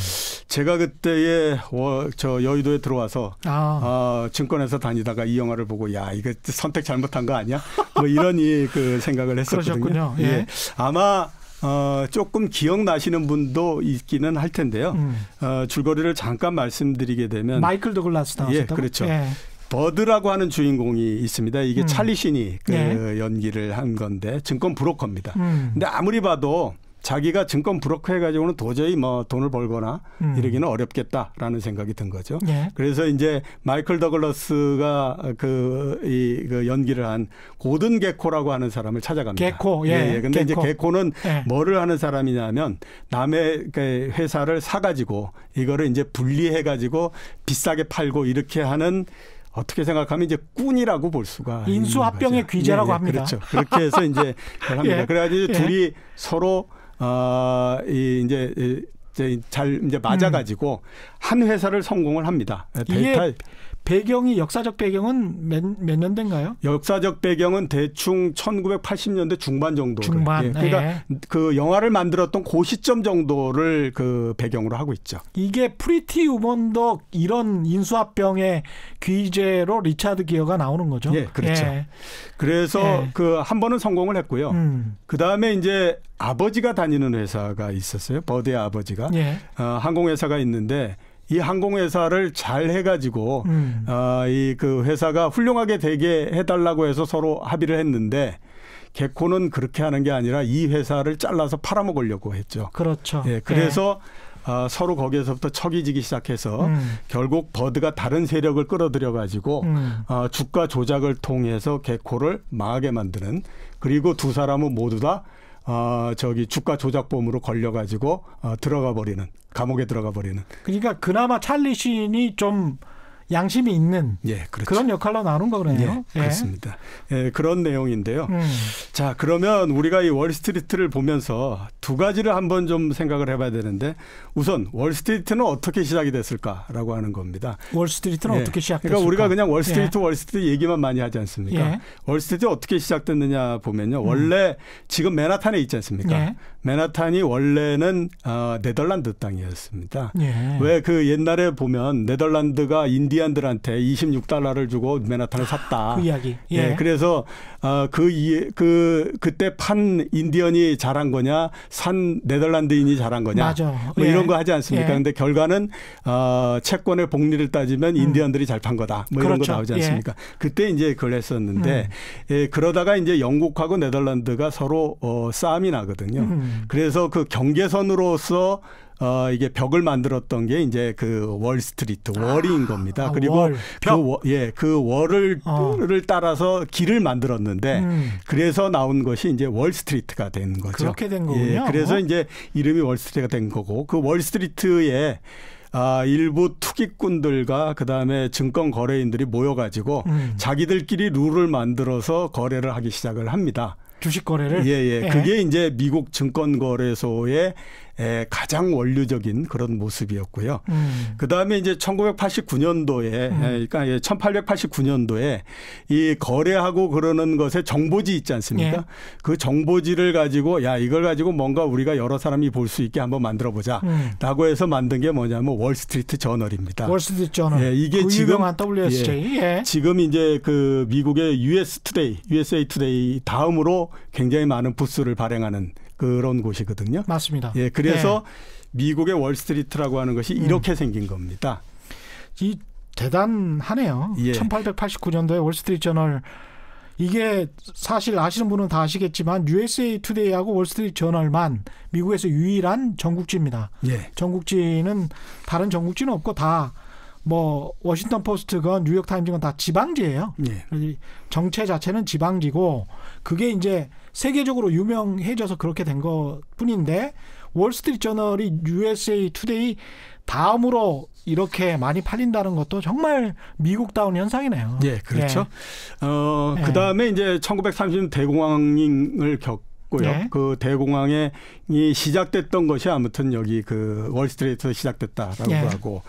제가 그때에 어, 저 여의도에 들어와서 아. 어, 증권에서 다니다가 이 영화를 보고 야 이거 선택 잘못한 거 아니야? 뭐 이런 이, 그 생각을 했었거든요. 그러셨군요. 예. 예. 아마 어, 조금 기억나시는 분도 있기는 할 텐데요. 음. 어, 줄거리를 잠깐 말씀드리게 되면 마이클 더글라스 나왔었다고? 예, 그렇죠. 예. 버드라고 하는 주인공이 있습니다. 이게 음. 찰리 신이 그 예. 연기를 한 건데 증권 브로커입니다. 음. 근데 아무리 봐도 자기가 증권 브로커 해가지고는 도저히 뭐 돈을 벌거나 음. 이러기는 어렵겠다라는 생각이 든 거죠. 예. 그래서 이제 마이클 더글러스가 그, 이, 그 연기를 한 고든 개코라고 하는 사람을 찾아갑니다. 개코, 예. 예, 예. 근데 개코. 이제 개코는 예. 뭐를 하는 사람이냐면 남의 그 회사를 사가지고 이거를 이제 분리해가지고 비싸게 팔고 이렇게 하는 어떻게 생각하면 이제 꾼이라고 볼 수가 인수합병의 귀재라고 예, 예, 합니다. 그렇죠. 그렇게 해서 이제 합니다. 예, 그래가지고 예. 둘이 서로 어, 이 이제 잘 이제 맞아가지고 음. 한 회사를 성공을 합니다. 예, 데이터 배경이 역사적 배경은 몇 년 된가요? 역사적 배경은 대충 1980년대 중반 정도. 중반. 예, 그러니까 예. 그 영화를 만들었던 고그 시점 정도를 그 배경으로 하고 있죠. 이게 프리티 우먼도 이런 인수합병의 귀재로 리차드 기어가 나오는 거죠. 예, 그렇죠. 예. 그래서 예. 그한 번은 성공을 했고요. 음. 그 다음에 이제 아버지가 다니는 회사가 있었어요. 버드의 아버지가 예. 어, 항공회사가 있는데 이 항공회사를 잘 해가지고 음. 어, 이그 회사가 훌륭하게 되게 해달라고 해서 서로 합의를 했는데 개코는 그렇게 하는 게 아니라 이 회사를 잘라서 팔아먹으려고 했죠. 그렇죠. 예, 그래서 네. 어, 서로 거기에서부터 척이지기 시작해서 음. 결국 버드가 다른 세력을 끌어들여 가지고 음. 어, 주가 조작을 통해서 개코를 망하게 만드는 그리고 두 사람은 모두 다 어, 저기 주가 조작범으로 걸려가지고 어, 들어가 버리는 감옥에 들어가 버리는. 그러니까 그나마 찰리 씬이 좀 양심이 있는 예, 그렇죠. 그런 역할로 나눈 거네요. 예, 예, 그렇습니다. 예, 그런 내용인데요. 음. 자, 그러면 우리가 이 월스트리트를 보면서 두 가지를 한번 좀 생각을 해봐야 되는데 우선 월스트리트는 어떻게 시작이 됐을까라고 하는 겁니다. 월스트리트는 예. 어떻게 시작됐을까? 그러니까 우리가 그냥 월스트리트 예. 월스트리트 얘기만 많이 하지 않습니까? 예. 월스트리트 어떻게 시작됐느냐 보면요. 음. 원래 지금 맨하탄에 있지 않습니까? 예. 맨하탄이 원래는 어, 네덜란드 땅이었습니다. 왜 그 옛날에 보면 네덜란드가 인디아 인디언들한테 26달러를 주고 맨하탄을 샀다. 그 이야기. 예. 네, 그래서 어, 그, 이, 그 그때 판 인디언이 잘한 거냐, 산 네덜란드인이 잘한 거냐, 맞아. 뭐 예. 이런 거 하지 않습니까? 예. 근데 결과는 어, 채권의 복리를 따지면 음. 인디언들이 음. 잘판 거다. 뭐 그렇죠. 이런 거 그렇죠. 나오지 예. 않습니까? 그때 이제 그걸 했었는데 음. 예, 그러다가 이제 영국하고 네덜란드가 서로 어, 싸움이 나거든요. 음. 그래서 그 경계선으로서 어, 이게 벽을 만들었던 게 이제 그 월스트리트 월인 아, 겁니다. 아, 그리고 그 예, 그 월을 어. 따라서 길을 만들었는데 음. 그래서 나온 것이 이제 월스트리트가 된 거죠. 그렇게 된 거군요. 예, 그래서 이제 이름이 월스트리트가 된 거고 그 월스트리트에 아, 일부 투기꾼들과 그다음에 증권 거래인들이 모여 가지고 음. 자기들끼리 룰을 만들어서 거래를 하기 시작을 합니다. 주식 거래를 예, 예. 예. 그게 이제 미국 증권 거래소의 에, 가장 원류적인 그런 모습이었고요. 음. 그 다음에 이제 1989년도에, 음. 그러니까 1889년도에 이 거래하고 그러는 것에 정보지 있지 않습니까? 예. 그 정보지를 가지고 야, 이걸 가지고 뭔가 우리가 여러 사람이 볼 수 있게 한번 만들어 보자. 음. 라고 해서 만든 게 뭐냐면 월스트리트 저널입니다. 월스트리트 저널. 예, 이게 그 지금 유명한 WSJ. 예, 예. 지금 이제 그 미국의 US 투데이, USA 투데이 다음으로 굉장히 많은 부스를 발행하는 그런 곳이거든요. 맞습니다. 예, 그래서 네. 미국의 월스트리트라고 하는 것이 음. 이렇게 음. 생긴 겁니다. 이 대단하네요. 예. 1889년도에 월스트리트 저널 이게 사실 아시는 분은 다 아시겠지만 USA 투데이하고 월스트리트 저널만 미국에서 유일한 전국지입니다. 예. 전국지는 다른 전국지는 없고 다 뭐 워싱턴 포스트건 뉴욕 타임즈건 다 지방지예요. 예. 정체 자체는 지방지고 그게 이제 세계적으로 유명해져서 그렇게 된 것뿐인데 월스트리트저널이 USA 투데이 다음으로 이렇게 많이 팔린다는 것도 정말 미국다운 현상이네요. 예, 그렇죠. 예. 어, 그다음에 예. 이제 1930 대공황을 겪 했고요. 네. 그 대공황이 시작됐던 것이 아무튼 여기 그 월스트리트에서 시작됐다라고 네. 하고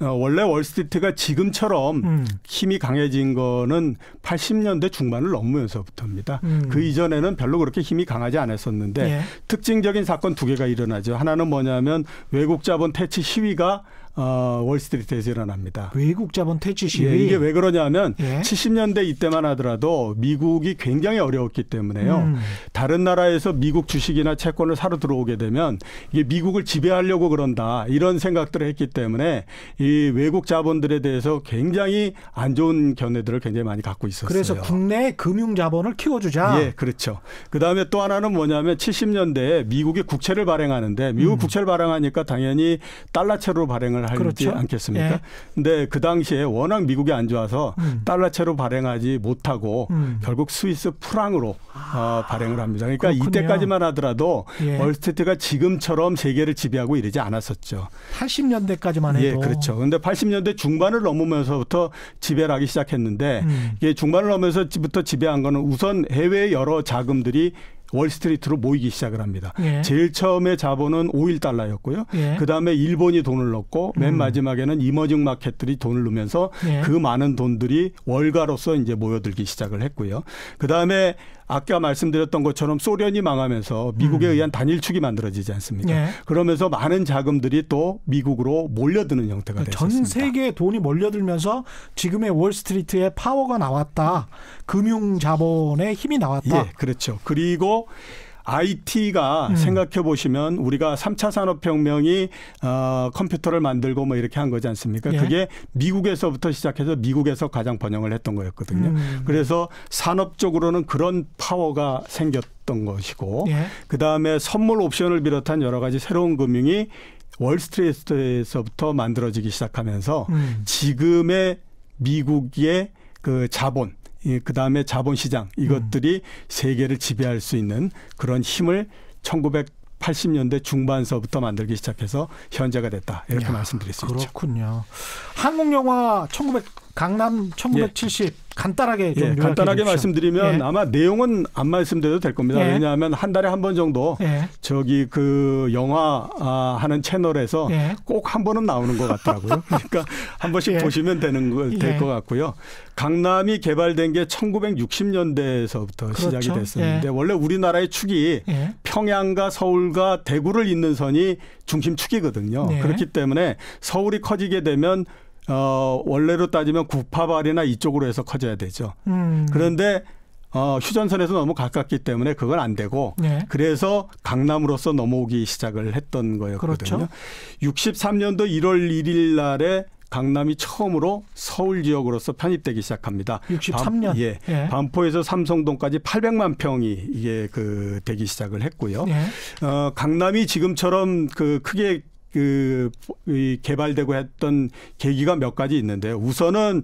어, 원래 월스트리트가 지금처럼 음. 힘이 강해진 거는 80년대 중반을 넘으면서부터입니다. 음. 그 이전에는 별로 그렇게 힘이 강하지 않았었는데 네. 특징적인 사건 두 개가 일어나죠. 하나는 뭐냐면 외국 자본 퇴치 시위가 어, 월스트리트에서 일어납니다. 외국 자본 퇴치 시위. 예, 이게 왜 그러냐면 예? 70년대 이때만 하더라도 미국이 굉장히 어려웠기 때문에요. 음. 다른 나라에서 미국 주식이나 채권을 사러 들어오게 되면 이게 미국을 지배하려고 그런다 이런 생각들을 했기 때문에 이 외국 자본들에 대해서 굉장히 안 좋은 견해들을 굉장히 많이 갖고 있었어요. 그래서 국내 금융 자본을 키워주자. 예, 그렇죠. 그 다음에 또 하나는 뭐냐면 70년대에 미국이 국채를 발행하는데 미국 음. 국채를 발행하니까 당연히 달러채로 발행을 발행을 하지 그렇죠? 않겠습니까? 예. 근데 예. 그 당시에 워낙 미국이 안 좋아서 음. 달러채로 발행하지 못하고 음. 결국 스위스 프랑으로 아, 어, 발행을 합니다. 그러니까 그렇군요. 이때까지만 하더라도 예. 월스트리트가 지금처럼 세계를 지배하고 이러지 않았었죠. 80년대까지만 해도. 예, 그렇죠. 그런데 80년대 중반을 넘으면서부터 지배를 하기 시작했는데 음. 이게 중반을 넘으면서부터 지배한 거는 우선 해외 여러 자금들이 월스트리트로 모이기 시작을 합니다. 예. 제일 처음에 자본은 5일 달러였고요. 예. 그다음에 일본이 돈을 넣고 맨 음. 마지막에는 이머징 마켓들이 돈을 넣으면서 예. 그 많은 돈들이 월가로서 이제 모여들기 시작을 했고요. 그다음에 아까 말씀드렸던 것처럼 소련이 망하면서 미국에 음. 의한 단일축이 만들어지지 않습니까? 예. 그러면서 많은 자금들이 또 미국으로 몰려드는 형태가 그러 그러니까 됐습니다. 전 세계에 돈이 몰려들면서 지금의 월스트리트의 파워가 나왔다. 금융 자본의 힘이 나왔다. 예, 그렇죠. 그리고 IT가 음. 생각해 보시면 우리가 3차 산업혁명이 어, 컴퓨터를 만들고 뭐 이렇게 한 거지 않습니까? 예. 그게 미국에서부터 시작해서 미국에서 가장 번영을 했던 거였거든요. 음. 그래서 산업적으로는 그런 파워가 생겼던 것이고 예. 그다음에 선물 옵션을 비롯한 여러 가지 새로운 금융이 월스트리트에서부터 만들어지기 시작하면서 음. 지금의 미국의 그 자본 예, 그 다음에 자본시장 이것들이 음. 세계를 지배할 수 있는 그런 힘을 1980년대 중반서부터 만들기 시작해서 현재가 됐다 이렇게 야, 말씀드릴 수 그렇군요. 있죠. 그렇군요. 한국 영화 1900 강남 1970 예. 간단하게 좀 예, 간단하게 말씀드리면 예. 아마 내용은 안 말씀드려도 될 겁니다. 예. 왜냐하면 한 달에 한 번 정도 예. 저기 그 영화 아, 하는 채널에서 예. 꼭한 번은 나오는 것 같더라고요. 그러니까 한 번씩 예. 보시면 되는 거될것 같고요. 강남이 개발된 게 1960년대에서부터 그렇죠. 시작이 됐었는데 원래 우리나라의 축이 평양과 서울과 대구를 잇는 선이 중심축이거든요. 네. 그렇기 때문에 서울이 커지게 되면 어, 원래로 따지면 구파발이나 이쪽으로 해서 커져야 되죠. 음. 그런데 어, 휴전선에서 너무 가깝기 때문에 그건 안 되고 네. 그래서 강남으로서 넘어오기 시작을 했던 거였거든요. 그렇죠. 63년도 1월 1일 날에 강남이 처음으로 서울 지역으로서 편입되기 시작합니다. 63년. 예, 예. 반포에서 삼성동까지 800만 평이 이게 그 되기 시작을 했고요. 예. 어, 강남이 지금처럼 그 크게 그 개발되고 했던 계기가 몇 가지 있는데 우선은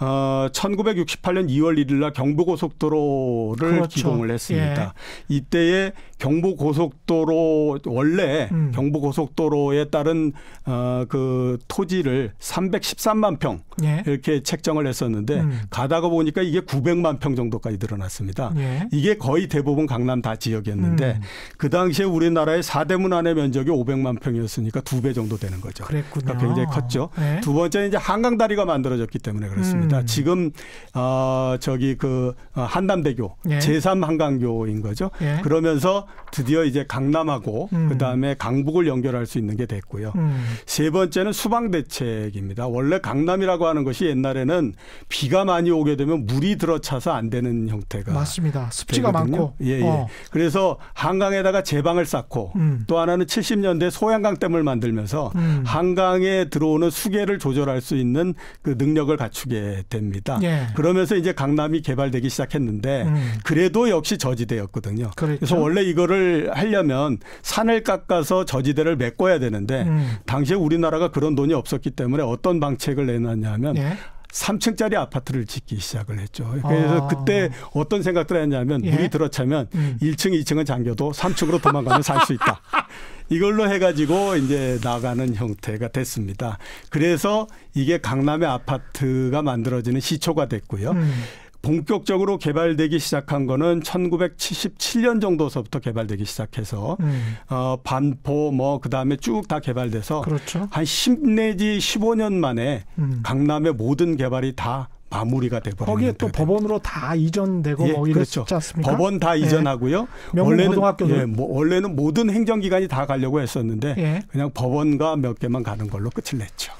어, 1968년 2월 1일 날 경부고속도로를 그렇죠. 기공을 했습니다. 예. 이때에 경부고속도로 원래 음. 경부고속도로에 따른 어, 그 토지를 313만 평 예. 이렇게 책정을 했었는데 음. 가다가 보니까 이게 900만 평 정도까지 늘어났습니다. 예. 이게 거의 대부분 강남 다 지역이었는데 음. 그 당시에 우리나라의 사대문 안의 면적이 500만 평이었으니까 두 배 정도 되는 거죠. 그랬군요. 그러니까 굉장히 컸죠. 예. 두 번째는 이제 한강다리가 만들어졌기 때문에 그렇습니다. 겁니다. 음. 지금 어, 저기 그 어, 한남대교 예. 제3한강교인 거죠. 예. 그러면서 드디어 이제 강남하고 음. 그다음에 강북을 연결할 수 있는 게 됐고요. 음. 세 번째는 수방 대책입니다. 원래 강남이라고 하는 것이 옛날에는 비가 많이 오게 되면 물이 들어차서 안 되는 형태가 맞습니다. 습지가 되거든요. 많고 예, 예. 어. 그래서 한강에다가 제방을 쌓고 음. 또 하나는 70년대 소양강댐을 만들면서 음. 한강에 들어오는 수계를 조절할 수 있는 그 능력을 갖추게 됩니다. 예. 그러면서 이제 강남이 개발되기 시작했는데 음. 그래도 역시 저지대였거든요. 그렇죠. 그래서 원래 이거를 하려면 산을 깎아서 저지대를 메꿔야 되는데 음. 당시에 우리나라가 그런 돈이 없었기 때문에 어떤 방책을 내놨냐면 예. 3층짜리 아파트를 짓기 시작을 했죠. 그래서 아. 그때 어떤 생각들을 했냐면 예? 물이 들어차면 음. 1층, 2층은 잠겨도 3층으로 도망가면 살 수 있다. 이걸로 해가지고 이제 나가는 형태가 됐습니다. 그래서 이게 강남의 아파트가 만들어지는 시초가 됐고요. 음. 본격적으로 개발되기 시작한 거는 1977년 정도서부터 개발되기 시작해서 음. 어, 반포 뭐 그다음에 쭉 다 개발돼서 그렇죠. 한10 내지 15년 만에 음. 강남의 모든 개발이 다 마무리가 되버리는 거기에 또 법원으로 다 이전되고 예, 뭐 이랬지 그렇죠. 않습니까? 법원 다 예. 이전하고요. 원래는 예, 뭐, 원래는 모든 행정기관이 다 가려고 했었는데 예. 그냥 법원과 몇 개만 가는 걸로 끝을 냈죠.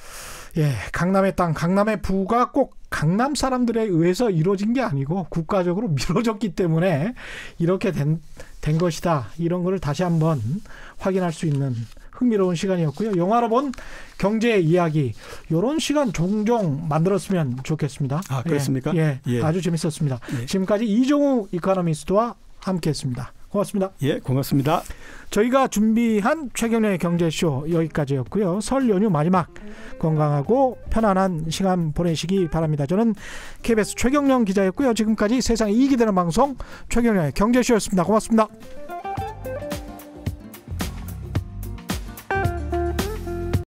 예, 강남의 땅, 강남의 부가 꼭 강남 사람들에 의해서 이루어진 게 아니고 국가적으로 밀어졌기 때문에 이렇게 된, 된 것이다. 이런 거를 다시 한번 확인할 수 있는 흥미로운 시간이었고요. 영화로 본 경제 이야기 이런 시간 종종 만들었으면 좋겠습니다. 아 그렇습니까? 예, 예. 예. 아주 재밌었습니다. 예. 지금까지 이종우 이카노미스트와 함께했습니다. 고맙습니다. 예, 고맙습니다. 저희가 준비한 최경련의 경제쇼 여기까지였고요. 설 연휴 마지막 건강하고 편안한 시간 보내시기 바랍니다. 저는 KBS 최경련 기자였고요. 지금까지 세상 이익 되는 방송 최경련의 경제쇼였습니다. 고맙습니다.